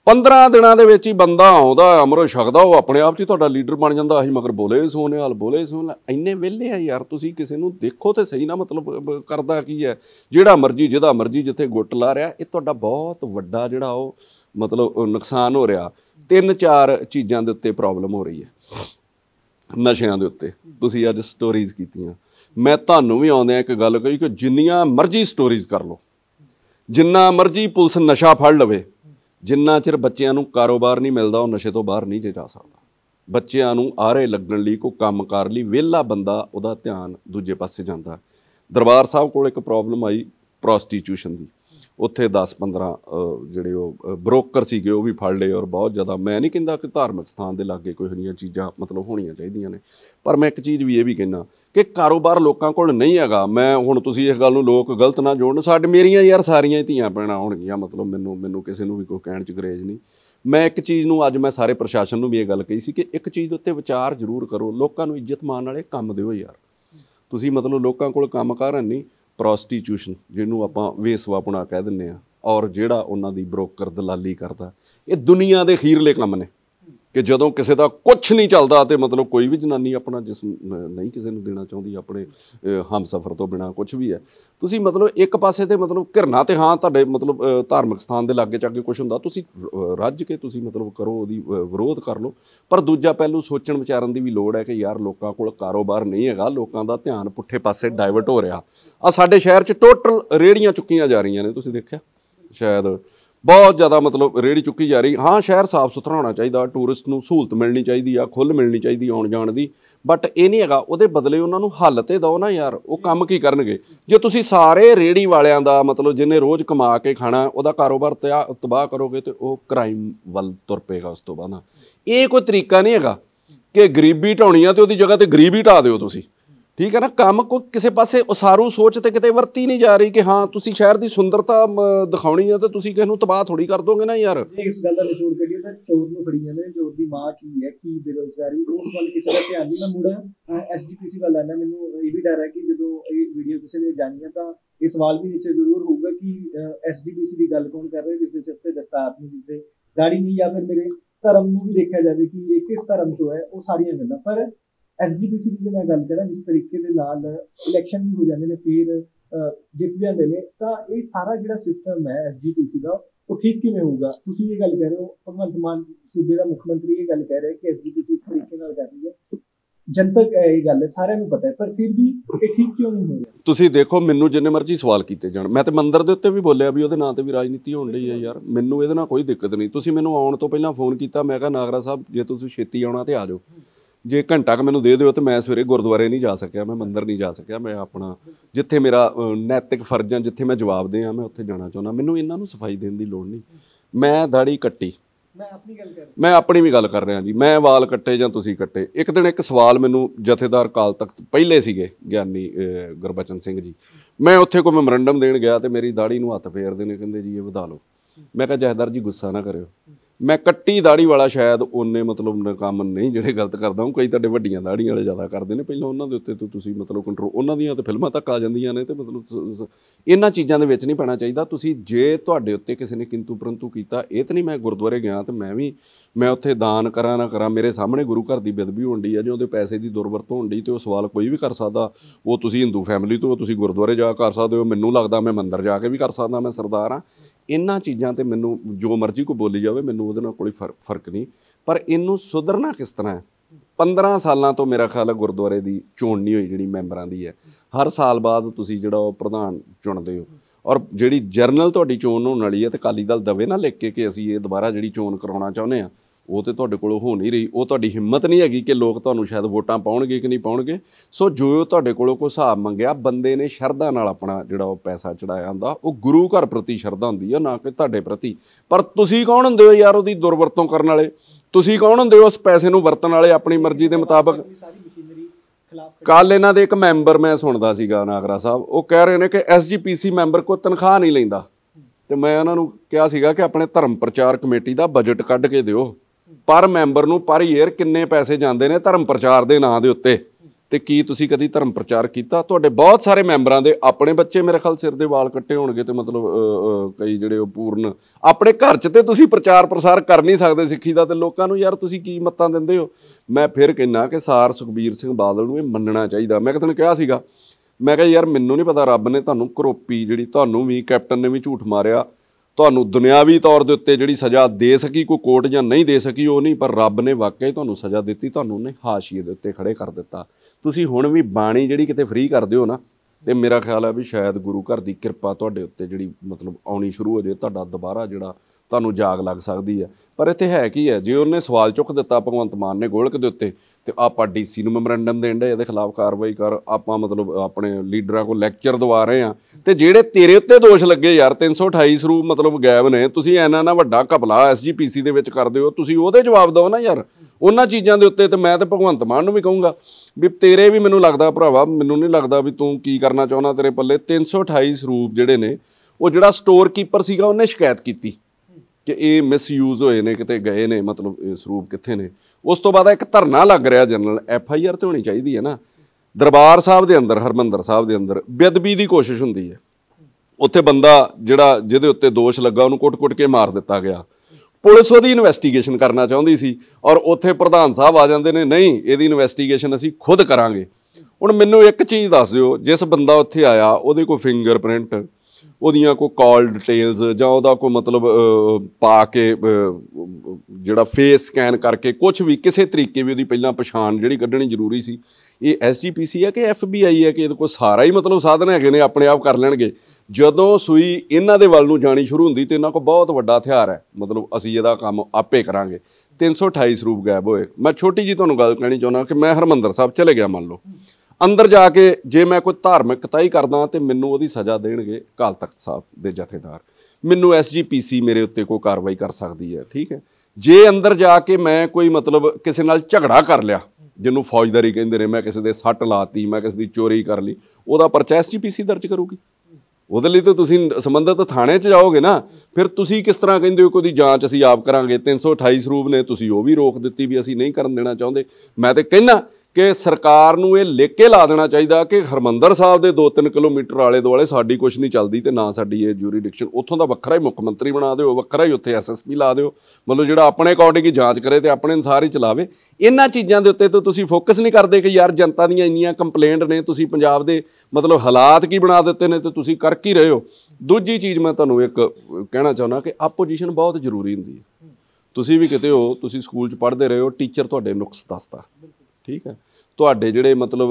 15 ਦਿਨਾਂ ਦੇ ਵਿੱਚ ਹੀ ਬੰਦਾ ਆਉਂਦਾ ਅਮਰੋ ਛਕਦਾ ਉਹ ਆਪਣੇ ਆਪ 'ਚ ਤੁਹਾਡਾ ਲੀਡਰ ਬਣ ਜਾਂਦਾ ਅਸੀਂ ਮਗਰ ਬੋਲੇ ਹਾਲ ਬੋਲੇ ਸੋਨ ਇੰਨੇ ਵਿਲੇ ਆ ਯਾਰ ਤੁਸੀਂ ਕਿਸੇ ਨੂੰ ਦੇਖੋ ਤੇ ਸਹੀ ਨਾ ਮਤਲਬ ਕਰਦਾ ਕੀ ਹੈ ਜਿਹੜਾ ਮਰਜੀ ਜਿਹਦਾ ਮਰਜੀ ਜਿੱਥੇ ਗੁੱਟ ਲਾ ਰਿਹਾ ਇਹ ਤੁਹਾਡਾ ਬਹੁਤ ਵੱਡਾ ਜਿਹੜਾ ਉਹ ਮਤਲਬ ਨੁਕਸਾਨ ਹੋ ਰਿਹਾ ਤਿੰਨ ਚਾਰ ਚੀਜ਼ਾਂ ਦੇ ਉੱਤੇ ਪ੍ਰੋਬਲਮ ਹੋ ਰਹੀ ਹੈ ਨਸ਼ਿਆਂ ਦੇ ਉੱਤੇ ਤੁਸੀਂ ਅੱਜ ਸਟੋਰੀਜ਼ ਕੀਤੀਆਂ ਮੈਂ ਤੁਹਾਨੂੰ ਵੀ ਆਉਂਦੇ ਆ ਇੱਕ ਗੱਲ ਕਹੀ ਕਿ ਜਿੰਨੀਆਂ ਮਰਜ਼ੀ ਸਟੋਰੀਜ਼ ਕਰ ਲਓ ਜਿੰਨਾ ਮਰਜ਼ੀ ਪੁਲਿਸ ਨਸ਼ਾ ਫੜ ਲਵੇ ਜਿੰਨਾ ਚਿਰ ਬੱਚਿਆਂ ਨੂੰ ਕਾਰੋਬਾਰ ਨਹੀਂ ਮਿਲਦਾ ਉਹ ਨਸ਼ੇ ਤੋਂ ਬਾਹਰ ਨਹੀਂ ਜਾ ਸਕਦਾ ਬੱਚਿਆਂ ਨੂੰ ਆਰੇ ਲੱਗਣ ਲਈ ਕੋਈ ਕੰਮ ਕਰ ਲਈ ਵਿਹਲਾ ਬੰਦਾ ਉਹਦਾ ਧਿਆਨ ਦੂਜੇ ਪਾਸੇ ਜਾਂਦਾ ਦਰਬਾਰ ਸਾਹਿਬ ਕੋਲ ਇੱਕ ਪ੍ਰੋਬਲਮ ਆਈ ਪ੍ਰੋਸਟੀਟਿਊਸ਼ਨ ਦੀ ਉੱਥੇ 10-15 ਜਿਹੜੇ ਉਹ ਬ੍ਰੋਕਰ ਸੀਗੇ ਉਹ ਵੀ ਫੜ ਲਏ ਔਰ ਬਹੁਤ ਜ਼ਿਆਦਾ ਮੈਂ ਨਹੀਂ ਕਹਿੰਦਾ ਕਿ ਧਾਰਮਿਕ ਸਥਾਨ ਦੇ ਲਾਗੇ ਕੋਈ ਹੋਣੀਆਂ ਚੀਜ਼ਾਂ ਮਤਲਬ ਹੋਣੀਆਂ ਚਾਹੀਦੀਆਂ ਨੇ ਪਰ ਮੈਂ ਇੱਕ ਚੀਜ਼ ਵੀ ਇਹ ਵੀ ਕਹਿੰਦਾ ਕਿ ਕਾਰੋਬਾਰ ਲੋਕਾਂ ਕੋਲ ਨਹੀਂ ਹੈਗਾ ਮੈਂ ਹੁਣ ਤੁਸੀਂ ਇਸ ਗੱਲ ਨੂੰ ਲੋਕ ਗਲਤ ਨਾ ਜੋੜਨ ਸਾਡੇ ਮੇਰੀਆਂ ਯਾਰ ਸਾਰੀਆਂ ਹੀ ਧੀਆਂ ਪੈਣਾ ਹੋਣਗੀਆਂ ਮਤਲਬ ਮੈਨੂੰ ਮੈਨੂੰ ਕਿਸੇ ਨੂੰ ਵੀ ਕੋਈ ਕਹਿਣ ਚ ਗਰੇਜ ਨਹੀਂ ਮੈਂ ਇੱਕ ਚੀਜ਼ ਨੂੰ ਅੱਜ ਮੈਂ ਸਾਰੇ ਪ੍ਰਸ਼ਾਸਨ ਨੂੰ ਵੀ ਇਹ ਗੱਲ ਕਹੀ ਸੀ ਕਿ ਇੱਕ ਚੀਜ਼ ਉੱਤੇ ਵਿਚਾਰ ਜ਼ਰੂਰ ਕਰੋ ਲੋਕਾਂ ਨੂੰ ਇੱਜ਼ਤ ਮਾਣ ਵਾਲੇ ਕੰਮ ਦਿਓ ਯਾਰ ਤੁਸੀਂ ਮਤਲਬ ਲੋਕਾਂ ਕੋਲ ਕੰਮ ਰਹੇ ਨਹੀਂ ਪ੍ਰੋਸਟੀਟਿਊਸ਼ਨ ਜਿਹਨੂੰ ਆਪਾਂ ਵੇਸਵਾਪਣਾ ਕਹਿ ਦਿੰਨੇ ਆ ਔਰ ਜਿਹੜਾ ਉਹਨਾਂ ਦੀ ਬ੍ਰੋਕਰ ਦਲਾਲੀ ਕਰਦਾ ਇਹ ਦੁਨੀਆ ਦੇ ਖੀਰਲੇ ਕੰਮ ਨੇ ਕਿ ਜਦੋਂ ਕਿਸੇ ਦਾ ਕੁਝ ਨਹੀਂ ਚੱਲਦਾ ਤੇ ਮਤਲਬ ਕੋਈ ਵੀ ਜਨਾਨੀ ਆਪਣਾ ਜਿਸਮ ਨਹੀਂ ਕਿਸੇ ਨੂੰ ਦੇਣਾ ਚਾਹੁੰਦੀ ਆਪਣੇ ਹਮਸਫਰ ਤੋਂ ਬਿਨਾ ਕੁਝ ਵੀ ਹੈ ਤੁਸੀਂ ਮਤਲਬ ਇੱਕ ਪਾਸੇ ਤੇ ਮਤਲਬ ਘਿਰਨਾ ਤੇ ਹਾਂ ਤੁਹਾਡੇ ਮਤਲਬ ਧਾਰਮਿਕ ਸਥਾਨ ਦੇ ਲਾਗੇ ਚਾਗੇ ਕੁਝ ਹੁੰਦਾ ਤੁਸੀਂ ਰੱਜ ਕੇ ਤੁਸੀਂ ਮਤਲਬ ਕਰੋ ਉਹਦੀ ਵਿਰੋਧ ਕਰ ਲਓ ਪਰ ਦੂਜਾ ਪਹਿਲੂ ਸੋਚਣ ਵਿਚਾਰਨ ਦੀ ਵੀ ਲੋੜ ਹੈ ਕਿ ਯਾਰ ਲੋਕਾਂ ਕੋਲ ਕਾਰੋਬਾਰ ਨਹੀਂ ਹੈਗਾ ਲੋਕਾਂ ਦਾ ਧਿਆਨ ਪੁੱਠੇ ਪਾਸੇ ਡਾਇਵਰਟ ਹੋ ਰਿਹਾ ਆ ਸਾਡੇ ਸ਼ਹਿਰ 'ਚ ਟੋਟਲ ਰੇੜੀਆਂ ਚੁੱਕੀਆਂ ਜਾ ਰਹੀਆਂ ਨੇ ਤੁਸੀਂ ਦੇਖਿਆ ਸ਼ਾਇਦ ਬਹੁਤ ਜ਼ਿਆਦਾ ਮਤਲਬ ਰੇੜੀ ਚੁੱਕੀ ਜਾ ਰਹੀ ਹਾਂ ਸ਼ਹਿਰ ਸਾਫ਼ ਸੁਥਰਾ ਹੋਣਾ ਚਾਹੀਦਾ ਟੂਰਿਸਟ ਨੂੰ ਸਹੂਲਤ ਮਿਲਣੀ ਚਾਹੀਦੀ ਆ ਖੁੱਲ ਮਿਲਣੀ ਚਾਹੀਦੀ ਆਉਣ ਜਾਣ ਦੀ ਬਟ ਇਹ ਨਹੀਂ ਹੈਗਾ ਉਹਦੇ ਬਦਲੇ ਉਹਨਾਂ ਨੂੰ ਹੱਲ ਤੇ ਦਿਓ ਨਾ ਯਾਰ ਉਹ ਕੰਮ ਕੀ ਕਰਨਗੇ ਜੇ ਤੁਸੀਂ ਸਾਰੇ ਰੇੜੀ ਵਾਲਿਆਂ ਦਾ ਮਤਲਬ ਜਿੰਨੇ ਰੋਜ਼ ਕਮਾ ਕੇ ਖਾਣਾ ਉਹਦਾ ਕਾਰੋਬਾਰ ਤਬਾਹ ਕਰੋਗੇ ਤੇ ਉਹ ਕ੍ਰਾਈਮ ਵੱਲ ਤੁਰ ਪੇਗਾ ਉਸ ਤੋਂ ਬਾਅਦ ਇਹ ਕੋਈ ਤਰੀਕਾ ਨਹੀਂ ਹੈਗਾ ਕਿ ਗਰੀਬੀ ਢਾਉਣੀ ਆ ਤੇ ਉਹਦੀ ਜਗ੍ਹਾ ਤੇ ਗਰੀਬੀ ਢਾ ਦਿਓ ਤੁਸੀਂ ਠੀਕ ਹੈ ਨਾ ਕੰਮ ਕੋ ਕਿਸੇ ਪਾਸੇ ਉਸਾਰੂ ਸੋਚ ਤੇ ਕਿਤੇ ਵਰਤੀ ਨਹੀਂ ਜਾ ਰਹੀ ਕਿ ਹਾਂ ਤੁਸੀਂ ਸ਼ਹਿਰ ਦੀ ਸੁੰਦਰਤਾ ਦਿਖਾਉਣੀ ਹੈ ਤੇ ਤੁਸੀਂ ਕਿਸ ਨੂੰ ਤਬਾਹ ਥੋੜੀ ਕਰ ਦੋਗੇ ਨਾ ਯਾਰ ਇਸ ਗੱਲ ਦਾ ਨਿਚੋੜ ਕੱਢੀ ਤਾਂ ਚੋਰ ਨੂੰ ਫੜੀਆਂ ਨੇ ਜੋਰ ਦੀ ਮਾਂ ਕੀ ਹੈ ਕੀ ਬੇਰੋਜ਼ਗਾਰੀ ਉਸ ਵੱਲ ਕਿਸੇ ਦਾ ਧਿਆਨ ਨਹੀਂ ਨਾ ਮੁੜਾ ਐਸਜੀਪੀਸੀ ਵੱਲ ਆਣਾ ਮੈਨੂੰ ਇਹ ਵੀ ਡਰ ਹੈ ਕਿ ਜਦੋਂ ਇਹ ਵੀਡੀਓ ਕਿਸੇ ਨੇ ਜਾਣੀ ਤਾਂ ਇਹ ਸਵਾਲ ਵੀ ਨੀਚੇ ਜ਼ਰੂਰ ਹੋਊਗਾ ਕਿ ਐਸਜੀਪੀਸੀ ਦੀ ਗੱਲ ਕੌਣ ਕਰ ਰਿਹਾ ਜਿਸ ਦੇ ਸਿਰ ਤੇ ਦਸਤਾਰ ਨਹੀਂ ਦਿੱਤੇ ਦਾੜੀ ਨਹੀਂ ਜਾਂ ਫਿਰ ਮੇਰੇ ਧਰਮ ਨੂੰ ਵੀ ਦੇਖਿਆ ਜਾਵੇ ਕਿ ਇਹ ਕਿਸ ਧਰਮ ਤੋਂ ਹੈ ਉਹ ਸਾਰੀਆਂ ਗੱਲਾਂ ਪਰ ਐਸਜੀਪੀਸੀ ਦੀ ਜੇ ਮੈਂ ਗੱਲ ਕਰਾਂ ਜਿਸ ਤਰੀਕੇ ਦੇ ਨਾਲ ਇਲੈਕਸ਼ਨ ਵੀ ਹੋ ਜਾਂਦੇ ਨੇ ਫਿਰ ਜਿੱਤ ਜਾਂਦੇ ਨੇ ਤਾਂ ਇਹ ਸਾਰਾ ਜਿਹੜਾ ਸਿਸਟਮ ਹੈ ਐਸਜੀਪੀਸੀ ਦਾ ਉਹ ਠੀਕ ਕਿਵੇਂ ਹੋਊਗਾ ਤੁਸੀਂ ਇਹ ਗੱਲ ਕਹਿ ਰਹੇ ਹੋ ਭਗਵੰਤ ਮਾਨ ਸੂਬੇ ਦਾ ਮੁੱਖ ਮੰਤਰੀ ਇਹ ਗੱਲ ਕਹਿ ਰਿਹਾ ਕਿ ਐਸਜੀਪੀਸੀ ਇਸ ਤਰੀਕੇ ਨਾਲ ਕਰ ਰਹੀ ਹੈ ਜਨਤਕ ਇਹ ਗੱਲ ਹੈ ਸਾਰਿਆਂ ਨੂੰ ਪਤਾ ਹੈ ਪਰ ਫਿਰ ਵੀ ਇਹ ਠੀਕ ਕਿਉਂ ਨਹੀਂ ਹੋ ਰਿਹਾ ਤੁਸੀਂ ਦੇਖੋ ਮੈਨੂੰ ਜਿੰਨੇ ਮਰਜ਼ੀ ਸਵਾਲ ਕੀਤੇ ਜਾਣ ਮੈਂ ਤੇ ਮੰਦਰ ਦੇ ਉੱਤੇ ਵੀ ਬੋਲਿਆ ਵੀ ਉਹਦੇ ਨਾਂ ਤੇ ਵੀ ਰਾਜਨੀਤੀ ਹੋਣ ਲਈ ਹੈ ਯਾਰ ਮੈਨੂੰ ਇਹਦੇ ਨਾਲ ਕੋਈ ਦਿੱਕਤ ਨਹੀਂ ਤੁਸੀਂ ਮੈਨੂੰ ਆਉਣ ਤੋਂ ਪਹਿਲਾਂ ਫੋਨ ਕੀਤਾ ਮੈਂ ਕਿਹਾ ਨਾਗਰਾ ਸਾਹਿਬ ਜੇ ਤੁਸੀਂ ਛੇਤੀ ਆਉਣਾ ਤੇ ਆ ਜਾਓ ਜੇ ਘੰਟਾ ਕੁ ਮੈਨੂੰ ਦੇ ਦਿਓ ਤੇ ਮੈਂ ਸਵੇਰੇ ਗੁਰਦੁਆਰੇ ਨਹੀਂ ਜਾ ਸਕਿਆ ਮੈਂ ਮੰਦਿਰ ਨਹੀਂ ਜਾ ਸਕਿਆ ਮੈਂ ਆਪਣਾ ਜਿੱਥੇ ਮੇਰਾ ਨੈਤਿਕ ਫਰਜ਼ ਹੈ ਜਿੱਥੇ ਮੈਂ ਦੇ ਆ ਮੈਂ ਉੱਥੇ ਜਾਣਾ ਚਾਹੁੰਦਾ ਮੈਨੂੰ ਇਹਨਾਂ ਨੂੰ ਸਫਾਈ ਦੇਣ ਦੀ ਲੋੜ ਨਹੀਂ ਮੈਂ ਦਾੜੀ ਕੱਟੀ ਮੈਂ ਆਪਣੀ ਗੱਲ ਕਰ ਮੈਂ ਆਪਣੀ ਵੀ ਗੱਲ ਕਰ ਰਿਹਾ ਜੀ ਮੈਂ ਵਾਲ ਕੱਟੇ ਜਾਂ ਤੁਸੀਂ ਕੱਟੇ ਇੱਕ ਦਿਨ ਇੱਕ ਸਵਾਲ ਮੈਨੂੰ ਜਥੇਦਾਰ ਕਾਲ ਤਖਤ ਪਹਿਲੇ ਸੀਗੇ ਗਿਆਨੀ ਗੁਰਬਚਨ ਸਿੰਘ ਜੀ ਮੈਂ ਉੱਥੇ ਕੋਈ ਮੈਮੋਰੰਡਮ ਦੇਣ ਗਿਆ ਤੇ ਮੇਰੀ ਦਾੜੀ ਨੂੰ ਹੱਥ ਫੇਰਦੇ ਨੇ ਕਹਿੰਦੇ ਜੀ ਇਹ ਵਧਾ ਲਓ ਮੈਂ ਕਿਹਾ ਜਥੇਦਾਰ ਜੀ ਗੁੱਸਾ ਨਾ ਕਰਿਓ ਮੈਂ ਕੱਟੀ ਦਾੜੀ ਵਾਲਾ ਸ਼ਾਇਦ ਉਹਨੇ ਮਤਲਬ ਕੰਮ ਨਹੀਂ ਜਿਹੜੇ ਗਲਤ ਕਰਦਾ ਹਾਂ ਕਈ ਤੁਹਾਡੇ ਵੱਡੀਆਂ ਦਾੜੀਆਂ ਵਾਲੇ ਜ਼ਿਆਦਾ ਕਰਦੇ ਨੇ ਪਹਿਲਾਂ ਉਹਨਾਂ ਦੇ ਉੱਤੇ ਤੋਂ ਤੁਸੀਂ ਮਤਲਬ ਕੰਟਰੋਲ ਉਹਨਾਂ ਦੀਆਂ ਤੇ ਫਿਲਮਾਂ ਤੱਕ ਆ ਜਾਂਦੀਆਂ ਨੇ ਤੇ ਮਤਲਬ ਇਹਨਾਂ ਚੀਜ਼ਾਂ ਦੇ ਵਿੱਚ ਨਹੀਂ ਪੈਣਾ ਚਾਹੀਦਾ ਤੁਸੀਂ ਜੇ ਤੁਹਾਡੇ ਉੱਤੇ ਕਿਸੇ ਨੇ ਕਿੰਤੂ ਪਰੰਤੂ ਕੀਤਾ ਇਹ ਤਾਂ ਨਹੀਂ ਮੈਂ ਗੁਰਦੁਆਰੇ ਗਿਆ ਤੇ ਮੈਂ ਵੀ ਮੈਂ ਉੱਥੇ ਦਾਨ ਕਰਾਂ ਨਾ ਕਰਾਂ ਮੇਰੇ ਸਾਹਮਣੇ ਗੁਰੂ ਘਰ ਦੀ ਬੇਦਬੀ ਹੁੰਦੀ ਹੈ ਜੇ ਉਹਦੇ ਪੈਸੇ ਦੀ ਦੁਰਵਰਤੋਂ ਹੁੰਦੀ ਤੇ ਉਹ ਸਵਾਲ ਕੋਈ ਵੀ ਕਰ ਸਕਦਾ ਉਹ ਤੁਸੀਂ ਹਿੰਦੂ ਫੈਮਿਲੀ ਤੋਂ ਤੁਸੀਂ ਗੁਰਦੁਆਰੇ ਜਾ ਕਰ ਸਕਦੇ ਹੋ ਮੈਨੂੰ ਲੱਗਦਾ ਮੈਂ ਮੰਦਰ ਜਾ ਕੇ ਵੀ ਕਰ ਸਕਦਾ ਮੈਂ ਸਰਦਾਰ ਆ ਇਹਨਾਂ ਚੀਜ਼ਾਂ ਤੇ ਮੈਨੂੰ ਜੋ ਮਰਜ਼ੀ ਕੋ ਬੋਲੀ ਜਾਵੇ ਮੈਨੂੰ ਉਹਦੇ ਨਾਲ ਕੋਈ ਫਰਕ ਨਹੀਂ ਪਰ ਇਹਨੂੰ ਸੁਧਰਨਾ ਕਿਸ ਤਰ੍ਹਾਂ ਹੈ 15 ਸਾਲਾਂ ਤੋਂ ਮੇਰਾ ਖਿਆਲ ਹੈ ਗੁਰਦੁਆਰੇ ਦੀ ਚੋਣ ਨਹੀਂ ਹੋਈ ਜਿਹੜੀ ਮੈਂਬਰਾਂ ਦੀ ਹੈ ਹਰ ਸਾਲ ਬਾਅਦ ਤੁਸੀਂ ਜਿਹੜਾ ਉਹ ਪ੍ਰਧਾਨ ਚੁਣਦੇ ਹੋ ਔਰ ਜਿਹੜੀ ਜਰਨਲ ਤੁਹਾਡੀ ਚੋਣ ਹੋਣ ਵਾਲੀ ਹੈ ਤੇ ਕਾਲੀ ਦਲ ਦਵੇ ਨਾ ਲਿਖ ਕੇ ਕਿ ਅਸੀਂ ਇਹ ਦੁਬਾਰਾ ਜਿਹੜੀ ਚੋਣ ਕਰਾਉਣਾ ਚਾਹੁੰਦੇ ਆ ਉਹ ਤੇ ਤੁਹਾਡੇ ਕੋਲ ਹੋ ਨਹੀਂ ਰਹੀ ਉਹ ਤੁਹਾਡੀ ਹਿੰਮਤ ਨਹੀਂ ਹੈਗੀ ਕਿ ਲੋਕ ਤੁਹਾਨੂੰ ਸ਼ਾਇਦ ਵੋਟਾਂ ਪਾਉਣਗੇ ਕਿ ਨਹੀਂ ਪਾਉਣਗੇ ਸੋ ਜੋ ਤੁਹਾਡੇ ਕੋਲੋਂ ਕੋਈ ਹਿਸਾਬ ਮੰਗਿਆ ਬੰਦੇ ਨੇ ਸ਼ਰਧਾ ਨਾਲ ਆਪਣਾ ਜਿਹੜਾ ਉਹ ਪੈਸਾ ਚੜਾਇਆ ਹੁੰਦਾ ਉਹ ਗੁਰੂ ਘਰ ਪ੍ਰਤੀ ਸ਼ਰਧਾ ਹੁੰਦੀ ਹੈ ਨਾ ਕਿ ਤੁਹਾਡੇ ਪ੍ਰਤੀ ਪਰ ਤੁਸੀਂ ਕੌਣ ਹੁੰਦੇ ਹੋ ਯਾਰ ਉਹਦੀ ਦੁਰਵਰਤੋਂ ਕਰਨ ਵਾਲੇ ਤੁਸੀਂ ਕੌਣ ਹੁੰਦੇ ਹੋ ਉਸ ਪੈਸੇ ਨੂੰ ਵਰਤਣ ਵਾਲੇ ਆਪਣੀ ਮਰਜ਼ੀ ਦੇ ਮੁਤਾਬਕ ਕੱਲ ਇਹਨਾਂ ਦੇ ਇੱਕ ਮੈਂਬਰ ਮੈਂ ਸੁਣਦਾ ਸੀਗਾ ਨਾਗਰਾ ਸਾਹਿਬ ਉਹ ਕਹਿ ਰਹੇ ਨੇ ਕਿ ਐਸਜੀਪੀਸੀ ਮੈਂਬਰ ਕੋ ਤਨਖਾਹ ਨਹੀਂ ਲੈਂਦਾ ਤੇ ਮੈਂ ਉਹਨਾਂ ਨੂੰ ਕਿਹਾ ਸੀਗਾ ਕਿ ਆਪਣੇ ਧਰਮ ਪ੍ਰਚਾਰ ਕਮੇਟੀ ਦਾ ਬਜਟ ਕੱਢ ਕੇ ਦਿਓ ਪਰ ਮੈਂਬਰ ਨੂੰ ਪਰ ਈਅਰ ਕਿੰਨੇ ਪੈਸੇ ਜਾਂਦੇ ਨੇ ਧਰਮ ਪ੍ਰਚਾਰ ਦੇ ਨਾਂ ਦੇ ਉੱਤੇ ਤੇ ਕੀ ਤੁਸੀਂ ਕਦੀ ਧਰਮ ਪ੍ਰਚਾਰ ਕੀਤਾ ਤੁਹਾਡੇ ਬਹੁਤ ਸਾਰੇ ਮੈਂਬਰਾਂ ਦੇ ਆਪਣੇ ਬੱਚੇ ਮੇਰੇ ਖਿਆਲ ਸਿਰ ਦੇ ਵਾਲ ਕੱਟੇ ਹੋਣਗੇ ਤੇ ਮਤਲਬ ਕਈ ਜਿਹੜੇ ਉਹ ਪੂਰਨ ਆਪਣੇ ਘਰ 'ਚ ਤੇ ਤੁਸੀਂ ਪ੍ਰਚਾਰ ਪ੍ਰਸਾਰ ਕਰ ਨਹੀਂ ਸਕਦੇ ਸਿੱਖੀ ਦਾ ਤੇ ਲੋਕਾਂ ਨੂੰ ਯਾਰ ਤੁਸੀਂ ਕੀ ਮੱਤਾਂ ਦਿੰਦੇ ਹੋ ਮੈਂ ਫਿਰ ਕਹਿੰਨਾ ਕਿ ਸਾਰ ਸੁਖਬੀਰ ਸਿੰਘ ਬਾਦਲ ਨੂੰ ਇਹ ਮੰਨਣਾ ਚਾਹੀਦਾ ਮੈਂ ਤੁਹਾਨੂੰ ਕਿਹਾ ਸੀਗਾ ਮੈਂ ਕਿਹਾ ਯਾਰ ਮੈਨੂੰ ਨਹੀਂ ਪਤਾ ਰੱਬ ਨੇ ਤੁਹਾਨੂੰ ਕਰੋਪੀ ਜਿਹੜੀ ਤੁਹਾਨੂੰ ਵੀ ਕੈਪਟਨ ਨੇ ਵੀ ਝੂਠ ਮਾਰਿਆ ਤੁਹਾਨੂੰ ਦੁਨਿਆਵੀ ਤੌਰ ਦੇ ਉੱਤੇ ਜਿਹੜੀ ਸਜ਼ਾ ਦੇ ਸਕੀ ਕੋਈ ਕੋਰਟ ਜਾਂ ਨਹੀਂ ਦੇ ਸਕੀ ਉਹ ਨਹੀਂ ਪਰ ਰੱਬ ਨੇ ਵਾਕਿਆ ਹੀ ਤੁਹਾਨੂੰ ਸਜ਼ਾ ਦਿੱਤੀ ਤੁਹਾਨੂੰ ਉਹਨੇ ਹਾਸ਼ੀਏ ਦੇ ਉੱਤੇ ਖੜੇ ਕਰ ਦਿੱਤਾ ਤੁਸੀਂ ਹੁਣ ਵੀ ਬਾਣੀ ਜਿਹੜੀ ਕਿਤੇ ਫ੍ਰੀ ਕਰਦੇ ਹੋ ਨਾ ਤੇ ਮੇਰਾ ਖਿਆਲ ਹੈ ਵੀ ਸ਼ਾਇਦ ਗੁਰੂ ਘਰ ਦੀ ਕਿਰਪਾ ਤੁਹਾਡੇ ਉੱਤੇ ਜਿਹੜੀ ਮਤਲਬ ਆਉਣੀ ਸ਼ੁਰੂ ਹੋ ਜੇ ਤੁਹਾਡਾ ਦੁਬਾਰਾ ਜਿਹੜਾ ਤੁਹਾਨੂੰ ਜਾਗ ਲੱਗ ਸਕਦੀ ਹੈ ਪਰ ਇੱਥੇ ਹੈ ਕੀ ਹੈ ਜੇ ਉਹਨੇ ਸਵਾਲ ਚੁੱਕ ਦਿੱਤਾ ਭਗਵੰਤ ਮਾਨ ਨੇ ਗੋਲਕ ਦੇ ਉੱਤੇ ਤੇ ਆਪਾਂ ਡੀਸੀ ਨੂੰ ਮੈਮੋਰੰਡਮ ਦੇਣ ਦੇ ਇਹਦੇ ਖਿਲਾਫ ਕਾਰਵਾਈ ਕਰ ਆਪਾਂ ਮਤਲਬ ਆਪਣੇ ਲੀਡਰਾਂ ਕੋ ਲੈਕਚਰ ਦਵਾ ਰਹੇ ਆ ਤੇ ਜਿਹੜੇ ਤੇਰੇ ਉੱਤੇ ਦੋਸ਼ ਲੱਗੇ ਯਾਰ 328 ਰੂ ਮਤਲਬ ਗਾਇਬ ਨੇ ਤੁਸੀਂ ਐਨਾ ਨਾ ਵੱਡਾ ਕਪਲਾ ਐਸਜੀਪੀਸੀ ਦੇ ਵਿੱਚ ਕਰਦੇ ਹੋ ਤੁਸੀਂ ਉਹਦੇ ਜਵਾਬ ਦਿਓ ਨਾ ਯਾਰ ਉਹਨਾਂ ਚੀਜ਼ਾਂ ਦੇ ਉੱਤੇ ਤੇ ਮੈਂ ਤੇ ਭਗਵੰਤ ਮਾਨ ਨੂੰ ਵੀ ਕਹੂੰਗਾ ਵੀ ਤੇਰੇ ਵੀ ਮੈਨੂੰ ਲੱਗਦਾ ਭਰਾਵਾ ਮੈਨੂੰ ਨਹੀਂ ਲੱਗਦਾ ਵੀ ਤੂੰ ਕੀ ਕਰਨਾ ਚਾਹੁੰਦਾ ਤੇਰੇ ਪੱਲੇ 328 ਰੂਪ ਜਿਹੜੇ ਨੇ ਉਹ ਜਿਹੜਾ ਸਟੋਰ ਕੀਪਰ ਸੀਗਾ ਉਹਨੇ ਸ਼ਿਕਾਇਤ ਕੀਤੀ ਕਿ ਇਹ ਮਿਸਯੂਜ਼ ਹੋਏ ਨੇ ਕਿਤੇ ਗਏ ਨੇ ਮਤਲਬ ਇਹ ਸਰੂਪ ਕਿੱਥੇ ਨੇ ਉਸ ਤੋਂ ਬਾਅਦ ਇੱਕ ਧਰਨਾ ਲੱਗ ਰਿਹਾ ਜਨਰਲ ਐਫ ਆਈ ਆਰ ਤੇ ਹੋਣੀ ਚਾਹੀਦੀ ਹੈ ਨਾ ਦਰਬਾਰ ਸਾਹਿਬ ਦੇ ਅੰਦਰ ਹਰਮੰਦਰ ਸਾਹਿਬ ਦੇ ਅੰਦਰ ਬੇਅਦਬੀ ਦੀ ਕੋਸ਼ਿਸ਼ ਹੁੰਦੀ ਹੈ ਉੱਥੇ ਬੰਦਾ ਜਿਹੜਾ ਜਿਹਦੇ ਉੱਤੇ ਦੋਸ਼ ਲੱਗਾ ਉਹਨੂੰ ਕੁੱਟ-ਕੁੱਟ ਕੇ ਮਾਰ ਦਿੱਤਾ ਗਿਆ ਪੁਲਿਸ ਉਹਦੀ ਇਨਵੈਸਟੀਗੇਸ਼ਨ ਕਰਨਾ ਚਾਹੁੰਦੀ ਸੀ ਔਰ ਉੱਥੇ ਪ੍ਰਧਾਨ ਸਾਹਿਬ ਆ ਜਾਂਦੇ ਨੇ ਨਹੀਂ ਇਹਦੀ ਇਨਵੈਸਟੀਗੇਸ਼ਨ ਅਸੀਂ ਖੁਦ ਕਰਾਂਗੇ ਹੁਣ ਮੈਨੂੰ ਇੱਕ ਚੀਜ਼ ਦੱਸ ਦਿਓ ਜਿਸ ਬੰਦਾ ਉੱਥੇ ਆਇਆ ਉਹਦੇ ਕੋਈ ਫਿੰਗਰਪ੍ਰਿੰਟ ਉਹਦੀਆਂ ਕੋਈ ਕਾਲ ਡਿਟੇਲਸ ਜਾਂ ਉਹਦਾ ਕੋਈ ਮਤਲਬ ਪਾ ਕੇ ਜਿਹੜਾ ਫੇਸ ਸਕੈਨ ਕਰਕੇ ਕੁਝ ਵੀ ਕਿਸੇ ਤਰੀਕੇ ਵੀ ਉਹਦੀ ਪਹਿਲਾਂ ਪਛਾਣ ਜਿਹੜੀ ਕੱਢਣੀ ਜ਼ਰੂਰੀ ਸੀ ਇਹ ਐਸਜੀਪੀਸੀ ਹੈ ਕਿ ਐਫਬੀਆਈ ਹੈ ਕਿ ਇਹਦੇ ਕੋਲ ਸਾਰਾ ਹੀ ਮਤਲਬ ਸਾਧਨ ਹੈਗੇ ਨੇ ਆਪਣੇ ਆਪ ਕਰ ਲੈਣਗੇ ਜਦੋਂ ਸੂਈ ਇਹਨਾਂ ਦੇ ਵੱਲ ਨੂੰ ਜਾਣੀ ਸ਼ੁਰੂ ਹੁੰਦੀ ਤੇ ਇਹਨਾਂ ਕੋਲ ਬਹੁਤ ਵੱਡਾ ਹਥਿਆਰ ਹੈ ਮਤਲਬ ਅਸੀਂ ਇਹਦਾ ਕੰਮ ਆਪੇ ਕਰਾਂਗੇ 328 ਰੂਪ ਗਾਇਬ ਹੋਏ ਮੈਂ ਛੋਟੀ ਜੀ ਤੁਹਾਨੂੰ ਗੱਲ ਕਹਿਣੀ ਚਾਹੁੰਦਾ ਕਿ ਮੈਂ ਹਰਮੰਦਰ ਸਾਹਿਬ ਚਲੇ ਗਿਆ ਮੰਨ ਲਓ ਅੰਦਰ ਜਾ ਕੇ ਜੇ ਮੈਂ ਕੋਈ ਧਾਰਮਿਕ ਕਤਾਈ ਕਰਦਾ ਤੇ ਮੈਨੂੰ ਉਹਦੀ ਸਜ਼ਾ ਦੇਣਗੇ ਕਾਲ ਤਖਤ ਸਾਹਿਬ ਦੇ ਜਥੇਦਾਰ ਮੈਨੂੰ ਐਸਜੀਪੀਸੀ ਮੇਰੇ ਉੱਤੇ ਕੋਈ ਕਾਰਵਾਈ ਕਰ ਸਕਦੀ ਹੈ ਠੀਕ ਹੈ ਜੇ ਅੰਦਰ ਜਾ ਕੇ ਮੈਂ ਕੋਈ ਮਤਲਬ ਕਿਸੇ ਨਾਲ ਝਗੜਾ ਕਰ ਲਿਆ ਜਿਹਨੂੰ ਫੌਜਦਾਰੀ ਕਹਿੰਦੇ ਨੇ ਮੈਂ ਕਿਸੇ ਦੇ ਸੱਟ ਲਾਤੀ ਮੈਂ ਕਿਸੇ ਦੀ ਚੋਰੀ ਕਰ ਲਈ ਉਹਦਾ ਪਰਚਾ ਐਸਜੀਪੀਸੀ ਦਰਜ ਕਰੂਗੀ ਉਹਦੇ ਲਈ ਤਾਂ ਤੁਸੀਂ ਸੰਬੰਧਤ ਥਾਣੇ 'ਚ ਜਾਓਗੇ ਨਾ ਫਿਰ ਤੁਸੀਂ ਕਿਸ ਤਰ੍ਹਾਂ ਕਹਿੰਦੇ ਹੋ ਕੋਈ ਦੀ ਜਾਂਚ ਅਸੀਂ ਆਪ ਕਰਾਂਗੇ 328 ਸਰੂਪ ਨੇ ਤੁਸੀਂ ਉਹ ਵੀ ਰੋਕ ਦਿੱਤੀ ਵੀ ਅਸੀਂ ਨਹੀਂ ਕਰਨ ਦੇਣਾ ਚਾਹੁੰਦੇ ਮੈਂ ਤੇ ਕਹਿੰਦਾ ਕਿ ਸਰਕਾਰ ਨੂੰ ਇਹ ਲਿਖ ਕੇ ਲਾ ਦੇਣਾ ਚਾਹੀਦਾ ਕਿ ਹਰਮੰਦਰ ਸਾਹਿਬ ਦੇ 2-3 ਕਿਲੋਮੀਟਰ ਵਾਲੇ ਦੁਆਲੇ ਸਾਡੀ ਕੁਝ ਨਹੀਂ ਚੱਲਦੀ ਤੇ ਨਾ ਸਾਡੀ ਇਹ ਜੂਰੀਡਿਕਸ਼ਨ ਉੱਥੋਂ ਦਾ ਵੱਖਰਾ ਹੀ ਮੁੱਖ ਮੰਤਰੀ ਬਣਾ ਦਿਓ ਵੱਖਰਾ ਹੀ ਉੱਥੇ ਐਸਐਸਪੀ ਲਾ ਦਿਓ ਮਤਲਬ ਜਿਹੜਾ ਆਪਣੇ ਅਕੋਰਡਿੰਗ ਹੀ ਜਾਂਚ ਕਰੇ ਤੇ ਆਪਣੇ ਅਨਸਾਰ ਹੀ ਚਲਾਵੇ ਇਹਨਾਂ ਚੀਜ਼ਾਂ ਦੇ ਉੱਤੇ ਤਾਂ ਤੁਸੀਂ ਫੋਕਸ ਨਹੀਂ ਕਰਦੇ ਕਿ ਯਾਰ ਜਨਤਾ ਦੀਆਂ ਇੰਨੀਆਂ ਕੰਪਲੇਂਟ ਨੇ ਤੁਸੀਂ ਪੰਜਾਬ ਦੇ ਮਤਲਬ ਹਾਲਾਤ ਕੀ ਬਣਾ ਦਿੱਤੇ ਨੇ ਤੇ ਤੁਸੀਂ ਕਰ ਕੀ ਰਹੇ ਹੋ ਦੂਜੀ ਚੀਜ਼ ਮੈਂ ਤੁਹਾਨੂੰ ਇੱਕ ਕਹਿਣਾ ਚਾਹੁੰਦਾ ਕਿ ਆਪੋਜੀਸ਼ਨ ਬਹੁਤ ਜ਼ਰੂਰੀ ਹੁੰਦੀ ਹੈ ਤੁਸੀਂ ਵੀ ਕਿਤੇ ਹੋ ਤੁਸੀਂ ਸਕੂਲ 'ਚ ਪੜ੍ਹਦੇ ਰਹੇ ਹੋ ਟੀਚਰ ਤੁਹਾਡੇ ਨੁਕਸ ਦੱਸਦਾ ਠੀਕ ਹੈ ਤੁਹਾਡੇ ਜਿਹੜੇ ਮਤਲਬ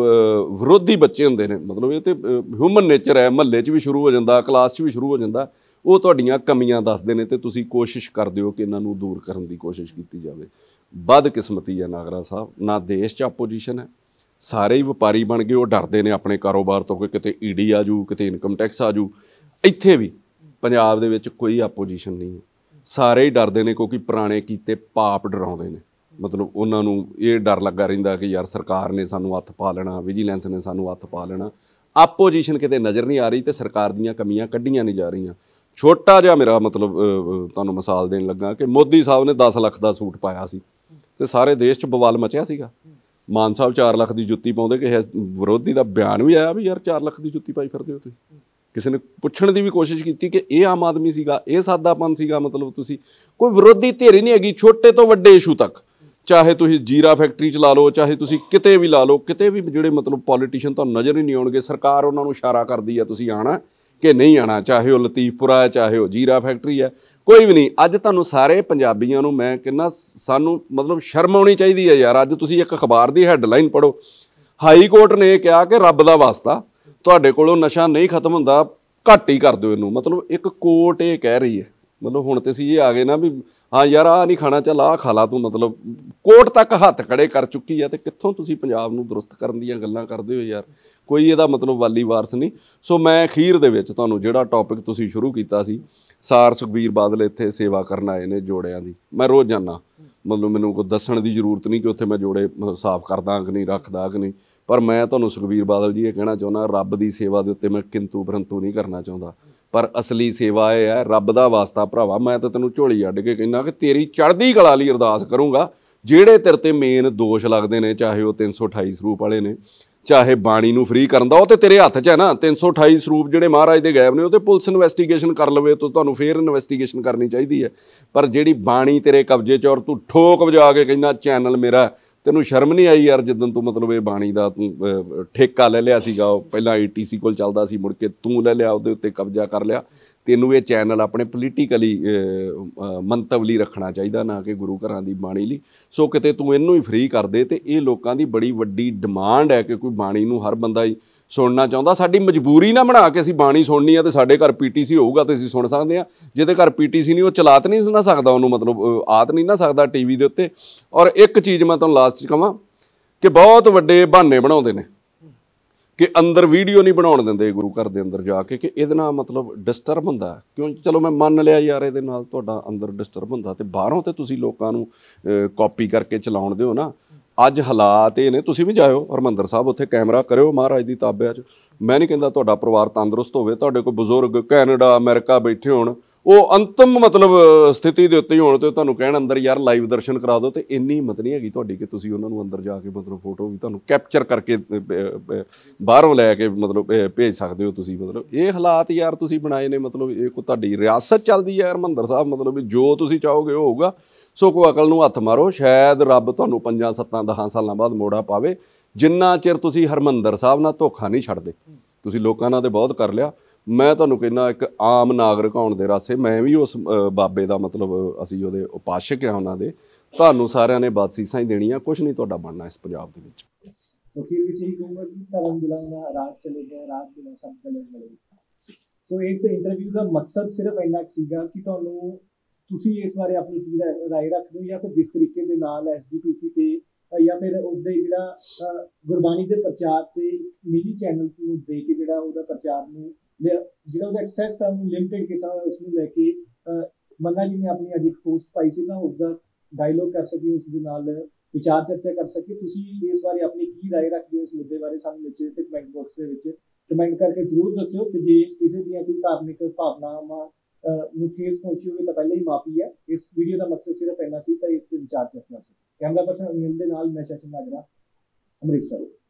ਵਿਰੋਧੀ ਬੱਚੇ ਹੁੰਦੇ ਨੇ ਮਤਲਬ ਇਹ ਤੇ ਹਿਊਮਨ ਨੇਚਰ ਹੈ ਮਹੱਲੇ 'ਚ ਵੀ ਸ਼ੁਰੂ ਹੋ ਜਾਂਦਾ ਕਲਾਸ 'ਚ ਵੀ ਸ਼ੁਰੂ ਹੋ ਜਾਂਦਾ ਉਹ ਤੁਹਾਡੀਆਂ ਕਮੀਆਂ ਦੱਸਦੇ ਨੇ ਤੇ ਤੁਸੀਂ ਕੋਸ਼ਿਸ਼ ਕਰਦੇ ਹੋ ਕਿ ਇਹਨਾਂ ਨੂੰ ਦੂਰ ਕਰਨ ਦੀ ਕੋਸ਼ਿਸ਼ ਕੀਤੀ ਜਾਵੇ ਬਦ ਕਿਸਮਤੀ ਹੈ ਨਾਗਰਾ ਸਾਹਿਬ ਨਾ ਦੇਸ਼ 'ਚ ਆਪੋਜੀਸ਼ਨ ਹੈ ਸਾਰੇ ਹੀ ਵਪਾਰੀ ਬਣ ਗਏ ਉਹ ਡਰਦੇ ਨੇ ਆਪਣੇ ਕਾਰੋਬਾਰ ਤੋਂ ਕਿ ਕਿਤੇ ਈਡੀ e ਆ ਜੂ ਕਿਤੇ ਇਨਕਮ ਟੈਕਸ ਆ ਜੂ ਇੱਥੇ ਵੀ ਪੰਜਾਬ ਦੇ ਵਿੱਚ ਕੋਈ ਆਪੋਜੀਸ਼ਨ ਨਹੀਂ ਹੈ ਸਾਰੇ ਹੀ ਡਰਦੇ ਨੇ ਕਿਉਂਕਿ ਪੁਰਾਣੇ ਕੀਤੇ ਪਾਪ ਡਰਾਉਂਦੇ ਨੇ ਮਤਲਬ ਉਹਨਾਂ ਨੂੰ ਇਹ ਡਰ ਲੱਗਾ ਰਹਿੰਦਾ ਕਿ ਯਾਰ ਸਰਕਾਰ ਨੇ ਸਾਨੂੰ ਹੱਥ ਪਾ ਲੈਣਾ ਵਿਜੀਲੈਂਸ ਨੇ ਸਾਨੂੰ ਹੱਥ ਪਾ ਲੈਣਾ ਆਪੋਜੀਸ਼ਨ ਕਿਤੇ ਨਜ਼ਰ ਨਹੀਂ ਆ ਰਹੀ ਤੇ ਸਰਕਾਰ ਦੀਆਂ ਕਮੀਆਂ ਕੱਢੀਆਂ ਨਹੀਂ ਜਾ ਰਹੀਆਂ ਛੋਟਾ ਜਿਹਾ ਮੇਰਾ ਮਤਲਬ ਤੁਹਾਨੂੰ ਮਿਸਾਲ ਦੇਣ ਲੱਗਾ ਕਿ ਮੋਦੀ ਸਾਹਿਬ ਨੇ 10 ਲੱਖ ਦਾ ਸੂਟ ਪਾਇਆ ਸੀ ਤੇ ਸਾਰੇ ਦੇਸ਼ 'ਚ ਬਵਾਲ ਮਚਿਆ ਸੀਗਾ ਮਾਨ ਸਾਹਿਬ 4 ਲੱਖ ਦੀ ਜੁੱਤੀ ਪਾਉਂਦੇ ਕਿ ਵਿਰੋਧੀ ਦਾ ਬਿਆਨ ਵੀ ਆਇਆ ਵੀ ਯਾਰ 4 ਲੱਖ ਦੀ ਜੁੱਤੀ ਪਾਈ ਫਿਰਦੇ ਹੋ ਤੁਸੀਂ ਕਿਸੇ ਨੇ ਪੁੱਛਣ ਦੀ ਵੀ ਕੋਸ਼ਿਸ਼ ਕੀਤੀ ਕਿ ਇਹ ਆਮ ਆਦਮੀ ਸੀਗਾ ਇਹ ਸਾਦਾਪਨ ਸੀਗਾ ਮਤਲਬ ਤੁਸੀਂ ਕੋਈ ਵਿਰੋਧੀ ਧਿਰ ਨਹੀਂ ਹੈਗੀ ਛੋਟੇ ਤੋਂ ਵੱਡੇ ਇਸ਼ੂ ਤੱਕ ਚਾਹੇ ਤੁਸੀਂ ਜੀਰਾ ਫੈਕਟਰੀ ਚ ਲਾ ਲਓ ਚਾਹੇ ਤੁਸੀਂ ਕਿਤੇ ਵੀ ਲਾ ਲਓ ਕਿਤੇ ਵੀ ਜਿਹੜੇ ਮਤਲਬ ਪੋਲੀਟੀਸ਼ੀਅਨ ਤੁਹਾਨੂੰ ਨਜ਼ਰ ਹੀ ਨਹੀਂ ਆਉਣਗੇ ਸਰਕਾਰ ਉਹਨਾਂ ਨੂੰ ਇਸ਼ਾਰਾ ਕਰਦੀ ਆ ਤੁਸੀਂ ਆਣਾ ਕਿ ਨਹੀਂ ਆਣਾ ਚਾਹੇ ਉਹ ਲਤੀਫਪੁਰਾ ਚਾਹੇ ਉਹ ਜੀਰਾ ਫੈਕਟਰੀ ਹੈ ਕੋਈ ਵੀ ਨਹੀਂ ਅੱਜ ਤੁਹਾਨੂੰ ਸਾਰੇ ਪੰਜਾਬੀਆਂ ਨੂੰ ਮੈਂ ਕਿੰਨਾ ਸਾਨੂੰ ਮਤਲਬ ਸ਼ਰਮ ਆਉਣੀ ਚਾਹੀਦੀ ਹੈ ਯਾਰ ਅੱਜ ਤੁਸੀਂ ਇੱਕ ਅਖਬਾਰ ਦੀ ਹੈਡਲਾਈਨ ਪੜੋ ਹਾਈ ਕੋਰਟ ਨੇ ਕਿਹਾ ਕਿ ਰੱਬ ਦਾ ਵਾਸਤਾ ਤੁਹਾਡੇ ਕੋਲੋਂ ਨਸ਼ਾ ਨਹੀਂ ਖਤਮ ਹੁੰਦਾ ਘੱਟ ਹੀ ਕਰ ਦਿਓ ਇਹਨੂੰ ਮਤਲਬ ਇੱਕ ਕੋਰਟ ਇਹ ਕਹਿ ਰਹੀ ਹੈ ਮਤਲਬ ਹੁਣ ਤੇ ਸੀ ਇਹ ਆ ਗਏ ਨਾ ਵੀ ਹਾਂ ਯਾਰ ਆ ਨਹੀਂ ਖਾਣਾ ਚੱਲ ਆ ਖਾ ਲਾ ਤੂੰ ਮਤਲਬ ਕੋਟ ਤੱਕ ਹੱਥ ਖੜੇ ਕਰ ਚੁੱਕੀ ਆ ਤੇ ਕਿੱਥੋਂ ਤੁਸੀਂ ਪੰਜਾਬ ਨੂੰ ਦਰੁਸਤ ਕਰਨ ਦੀਆਂ ਗੱਲਾਂ ਕਰਦੇ ਹੋ ਯਾਰ ਕੋਈ ਇਹਦਾ ਮਤਲਬ ਵਾਲੀ ਵਾਰਸ ਨਹੀਂ ਸੋ ਮੈਂ ਅਖੀਰ ਦੇ ਵਿੱਚ ਤੁਹਾਨੂੰ ਜਿਹੜਾ ਟੌਪਿਕ ਤੁਸੀਂ ਸ਼ੁਰੂ ਕੀਤਾ ਸੀ ਸਾਰ ਸੁਖਬੀਰ ਬਾਦਲ ਇੱਥੇ ਸੇਵਾ ਕਰਨ ਆਏ ਨੇ ਜੋੜਿਆਂ ਦੀ ਮੈਂ ਰੋਜ਼ ਜਾਣਾ ਮਤਲਬ ਮੈਨੂੰ ਕੋ ਦੱਸਣ ਦੀ ਜ਼ਰੂਰਤ ਨਹੀਂ ਕਿ ਉੱਥੇ ਮੈਂ ਜੋੜੇ ਸਾਫ਼ ਕਰਦਾ ਕਿ ਨਹੀਂ ਰੱਖਦਾ ਕਿ ਨਹੀਂ ਪਰ ਮੈਂ ਤੁਹਾਨੂੰ ਸੁਖਬੀਰ ਬਾਦਲ ਜੀ ਇਹ ਕਹਿਣਾ ਚਾਹੁੰਦਾ ਰੱਬ ਦੀ ਸੇਵਾ ਦੇ ਉੱਤੇ ਮੈਂ ਕਿੰਤੂ ਪਰੰਤੂ ਨਹੀਂ ਕਰਨਾ ਚਾਹੁੰਦਾ ਪਰ ਅਸਲੀ ਸੇਵਾ ਇਹ ਹੈ ਰੱਬ ਦਾ ਵਾਸਤਾ ਭਰਾਵਾ ਮੈਂ ਤਾਂ ਤੈਨੂੰ ਝੋਲੀ ਅੱਡ ਕੇ ਕਹਿੰਦਾ ਕਿ ਤੇਰੀ ਚੜ੍ਹਦੀ ਕਲਾ ਲਈ ਅਰਦਾਸ ਕਰੂੰਗਾ ਜਿਹੜੇ ਤੇਰੇ ਤੇ ਮੇਨ ਦੋਸ਼ ਲੱਗਦੇ ਨੇ ਚਾਹੇ ਉਹ 328 ਸਰੂਪ ਵਾਲੇ ਨੇ ਚਾਹੇ ਬਾਣੀ ਨੂੰ ਫ੍ਰੀ ਕਰਨ ਦਾ ਉਹ ਤੇ ਤੇਰੇ ਹੱਥ 'ਚ ਹੈ ਨਾ 328 ਸਰੂਪ ਜਿਹੜੇ ਮਹਾਰਾਜ ਦੇ ਗਾਇਬ ਨੇ ਉਹ ਤੇ ਪੁਲਿਸ ਇਨਵੈਸਟੀਗੇਸ਼ਨ ਕਰ ਲਵੇ ਤਾਂ ਤੁਹਾਨੂੰ ਫੇਰ ਇਨਵੈਸਟੀਗੇਸ਼ਨ ਕਰਨੀ ਚਾਹੀਦੀ ਹੈ ਪਰ ਜਿਹੜੀ ਬਾਣੀ ਤੇਰੇ ਕਬਜ਼ੇ 'ਚ ਔਰ ਤੂੰ ਠੋਕ ਵਜਾ ਕੇ ਕਹਿੰਦਾ ਚੈਨਲ ਮੇਰਾ ਤੈਨੂੰ ਸ਼ਰਮ ਨਹੀਂ ਆਈ ਯਾਰ ਜਦੋਂ ਤੂੰ ਮਤਲਬ ਇਹ ਬਾਣੀ ਦਾ ਤੂੰ ਠੇਕਾ ਲੈ ਲਿਆ ਸੀਗਾ ਉਹ ਪਹਿਲਾਂ ਏਟੀਸੀ ਕੋਲ ਚੱਲਦਾ ਸੀ ਮੁੜ ਕੇ ਤੂੰ ਲੈ ਲਿਆ ਉਹਦੇ ਉੱਤੇ ਕਬਜ਼ਾ ਕਰ ਲਿਆ ਤੈਨੂੰ ਇਹ ਚੈਨਲ ਆਪਣੇ ਪੋਲੀਟੀਕਲੀ ਮੰਤਵ ਲਈ ਰੱਖਣਾ ਚਾਹੀਦਾ ਨਾ ਕਿ ਗੁਰੂ ਘਰਾਂ ਦੀ ਬਾਣੀ ਲਈ ਸੋ ਕਿਤੇ ਤੂੰ ਇਹਨੂੰ ਹੀ ਫ੍ਰੀ ਕਰ ਦੇ ਤੇ ਇਹ ਲੋਕਾਂ ਦੀ ਬੜੀ ਵੱਡੀ ਡਿਮਾਂਡ ਹੈ ਕਿ ਕੋਈ ਬਾਣੀ ਨੂੰ ਹਰ ਬੰਦਾ ਹੀ ਸੁਣਨਾ ਚਾਹੁੰਦਾ ਸਾਡੀ ਮਜਬੂਰੀ ਨਾ ਬਣਾ ਕੇ ਅਸੀਂ ਬਾਣੀ ਸੁਣਨੀ ਆ ਤੇ ਸਾਡੇ ਘਰ ਪੀਟੀਸੀ ਹੋਊਗਾ ਤੇ ਅਸੀਂ ਸੁਣ ਸਕਦੇ ਆ ਜਿਹਦੇ ਘਰ ਪੀਟੀਸੀ ਨਹੀਂ ਉਹ ਚਲਾਤ ਨਹੀਂ ਸੁਣਾ ਸਕਦਾ ਉਹਨੂੰ ਮਤਲਬ ਆਤ ਨਹੀਂ ਨਾ ਸਕਦਾ ਟੀਵੀ ਦੇ ਉੱਤੇ ਔਰ ਇੱਕ ਚੀਜ਼ ਮੈਂ ਤੁਹਾਨੂੰ ਲਾਸਟ 'ਚ ਕਹਾਂ ਕਿ ਬਹੁਤ ਵੱਡੇ ਬਹਾਨੇ ਬਣਾਉਂਦੇ ਨੇ ਕਿ ਅੰਦਰ ਵੀਡੀਓ ਨਹੀਂ ਬਣਾਉਣ ਦਿੰਦੇ ਗੁਰੂ ਘਰ ਦੇ ਅੰਦਰ ਜਾ ਕੇ ਕਿ ਇਹਦੇ ਨਾਲ ਮਤਲਬ ਡਿਸਟਰਬ ਹੁੰਦਾ ਕਿਉਂ ਚਲੋ ਮੈਂ ਮੰਨ ਲਿਆ ਯਾਰ ਇਹਦੇ ਨਾਲ ਤੁਹਾਡਾ ਅੰਦਰ ਡਿਸਟਰਬ ਹੁੰਦਾ ਤੇ ਬਾਹਰੋਂ ਤੇ ਤੁਸੀਂ ਲੋਕਾਂ ਨੂੰ ਕਾਪੀ ਕਰਕੇ ਚਲਾਉਣ ਦਿਓ ਨਾ ਅੱਜ ਹਾਲਾਤ ਇਹ ਨੇ ਤੁਸੀਂ ਵੀ ਜਾਇਓ ਹਰਮੰਦਰ ਸਾਹਿਬ ਉੱਥੇ ਕੈਮਰਾ ਕਰਿਓ ਮਹਾਰਾਜ ਦੀ ਤਾਬਿਆ 'ਚ ਮੈਂ ਨਹੀਂ ਕਹਿੰਦਾ ਤੁਹਾਡਾ ਪਰਿਵਾਰ ਤੰਦਰੁਸਤ ਹੋਵੇ ਤੁਹਾਡੇ ਕੋਲ ਬਜ਼ੁਰਗ ਕੈਨੇਡਾ ਅਮਰੀਕਾ ਬੈਠੇ ਹੋਣ ਉਹ ਅੰਤਮ ਮਤਲਬ ਸਥਿਤੀ ਦੇ ਉੱਤੇ ਹੀ ਹੋਣ ਤੇ ਤੁਹਾਨੂੰ ਕਹਿਣ ਅੰਦਰ ਯਾਰ ਲਾਈਵ ਦਰਸ਼ਨ ਕਰਾ ਦਿਓ ਤੇ ਇੰਨੀ ਹਿੰਮਤ ਨਹੀਂ ਹੈਗੀ ਤੁਹਾਡੀ ਕਿ ਤੁਸੀਂ ਉਹਨਾਂ ਨੂੰ ਅੰਦਰ ਜਾ ਕੇ ਮਤਲਬ ਫੋਟੋ ਵੀ ਤੁਹਾਨੂੰ ਕੈਪਚਰ ਕਰਕੇ ਬਾਹਰੋਂ ਲੈ ਕੇ ਮਤਲਬ ਭੇਜ ਸਕਦੇ ਹੋ ਤੁਸੀਂ ਮਤਲਬ ਇਹ ਹਾਲਾਤ ਯਾਰ ਤੁਸੀਂ ਬਣਾਏ ਨੇ ਮਤਲਬ ਇਹ ਕੋ ਤੁਹਾਡੀ ਰਿਆਸਤ ਚੱਲਦੀ ਹੈ ਹਰਮੰਦਰ ਸਾਹਿਬ ਮਤਲਬ ਜੋ ਤੁਸੀਂ ਚਾਹੋਗੇ ਉਹ ਹੋਊਗਾ ਸੋ ਕੋ ਅਕਲ ਨੂੰ ਹੱਥ ਮਾਰੋ ਸ਼ਾਇਦ ਰੱਬ ਤੁਹਾਨੂੰ ਪੰਜਾਂ ਸੱਤਾਂ ਦਹਾਂ ਸਾਲਾਂ ਬਾਅਦ ਮੋੜਾ ਪਾਵੇ ਜਿੰਨਾ ਚਿਰ ਤੁਸੀਂ ਹਰਮੰਦਰ ਸਾਹਿਬ ਨਾਲ ਧੋਖਾ ਨਹੀਂ ਛੱਡਦੇ ਤੁਸੀਂ ਲੋਕਾਂ ਨਾਲ ਤੇ ਬਹੁਤ ਕਰ ਲਿਆ ਮੈਂ ਤੁਹਾਨੂੰ ਕਹਿੰਦਾ ਇੱਕ ਆਮ ਨਾਗਰਿਕ ਹੋਣ ਦੇ ਰਾਸੇ ਮੈਂ ਵੀ ਉਸ ਬਾਬੇ ਦਾ ਮਤਲਬ ਅਸੀਂ ਉਹਦੇ ਉਪਾਸ਼ਕ ਆ ਉਹਨਾਂ ਦੇ ਤੁਹਾਨੂੰ ਸਾਰਿਆਂ ਨੇ ਬਾਤਸੀਸਾਂ ਹੀ ਦੇਣੀਆਂ ਕੁਝ ਨਹੀਂ ਤੁਹਾਡਾ ਬਣਨਾ ਇਸ ਪੰਜਾਬ ਦੇ ਵਿੱਚ ਸੋ फिर भी यही कहूंगा कि कलम दिलाऊंगा रात चले गए रात ਸਭ सब ਗਏ ਸੋ ਇਸ ਇੰਟਰਵਿਊ ਦਾ ਮਕਸਦ ਸਿਰਫ सिर्फ ਸੀਗਾ ਕਿ ਤੁਹਾਨੂੰ ਤੁਸੀਂ ਇਸ ਬਾਰੇ ਆਪਣੀ ਕੀ رائے ਰੱਖਦੇ ਹੋ ਜਾਂ ਫਿਰ ਜਿਸ ਤਰੀਕੇ ਦੇ ਨਾਲ ਐਸਜੀਪੀਸੀ ਤੇ ਜਾਂ ਫਿਰ ਉਹਦੇ ਜਿਹੜਾ ਗੁਰਬਾਣੀ ਦੇ ਪ੍ਰਚਾਰ ਤੇ ਨਿੱਜੀ ਚੈਨਲ ਨੂੰ ਦੇ ਕੇ ਜਿਹੜਾ ਉਹਦਾ ਪ੍ਰਚਾਰ ਨੂੰ ਜਿਹੜਾ ਉਹਦਾ ਐਕਸੈਸ ਨੂੰ ਲਿਮਟਿਡ ਕੀਤਾ ਉਸ ਨੂੰ ਲੈ ਕੇ ਮੰਨਾ ਜੀ ਨੇ ਆਪਣੀ ਅੱਜ ਇੱਕ ਪੋਸਟ ਪਾਈ ਸੀ ਨਾ ਉਹਦਾ ਡਾਇਲੋਗ ਕਰ ਸਕੀ ਉਸ ਦੇ ਨਾਲ ਵਿਚਾਰ ਚਰਚਾ ਕਰ ਸਕੀ ਤੁਸੀਂ ਇਸ ਬਾਰੇ ਆਪਣੀ ਕੀ رائے ਰੱਖਦੇ ਹੋ ਇਸ ਮੁੱਦੇ ਬਾਰੇ ਸਾਨੂੰ ਨੀਚੇ ਦਿੱਤੇ ਕਮੈਂਟ ਬਾਕਸ ਦੇ ਵਿੱਚ ਕਮੈਂਟ ਕਰਕੇ ਜ਼ਰੂਰ ਦੱਸਿਓ ਕਿ ਜੇ ਕਿਸੇ ਦੀਆਂ ਕੋਈ ਧਾਰਮਿਕ ਭਾਵਨਾਵਾਂ ਨਿਊਟ੍ਰੀਅਸ ਪਹੁੰਚੀ ਹੋਈ ਤਾਂ ਪਹਿਲਾਂ ਹੀ ਮਾਫੀ ਹੈ ਇਸ ਵੀਡੀਓ ਦਾ ਮਕਸਦ ਸਿਰਫ ਇਹਨਾਂ ਸੀ ਤਾਂ ਇਸ ਤੇ ਵਿਚਾਰ ਕਰਨਾ ਸੀ ਕੈਮਰਾ ਪਰਸਨ ਅਨਿਲ ਦੇ ਨਾਲ ਮੈਂ ਸੈਸ਼ਨ ਲਾ ਅਮਰੀਕ ਸਰ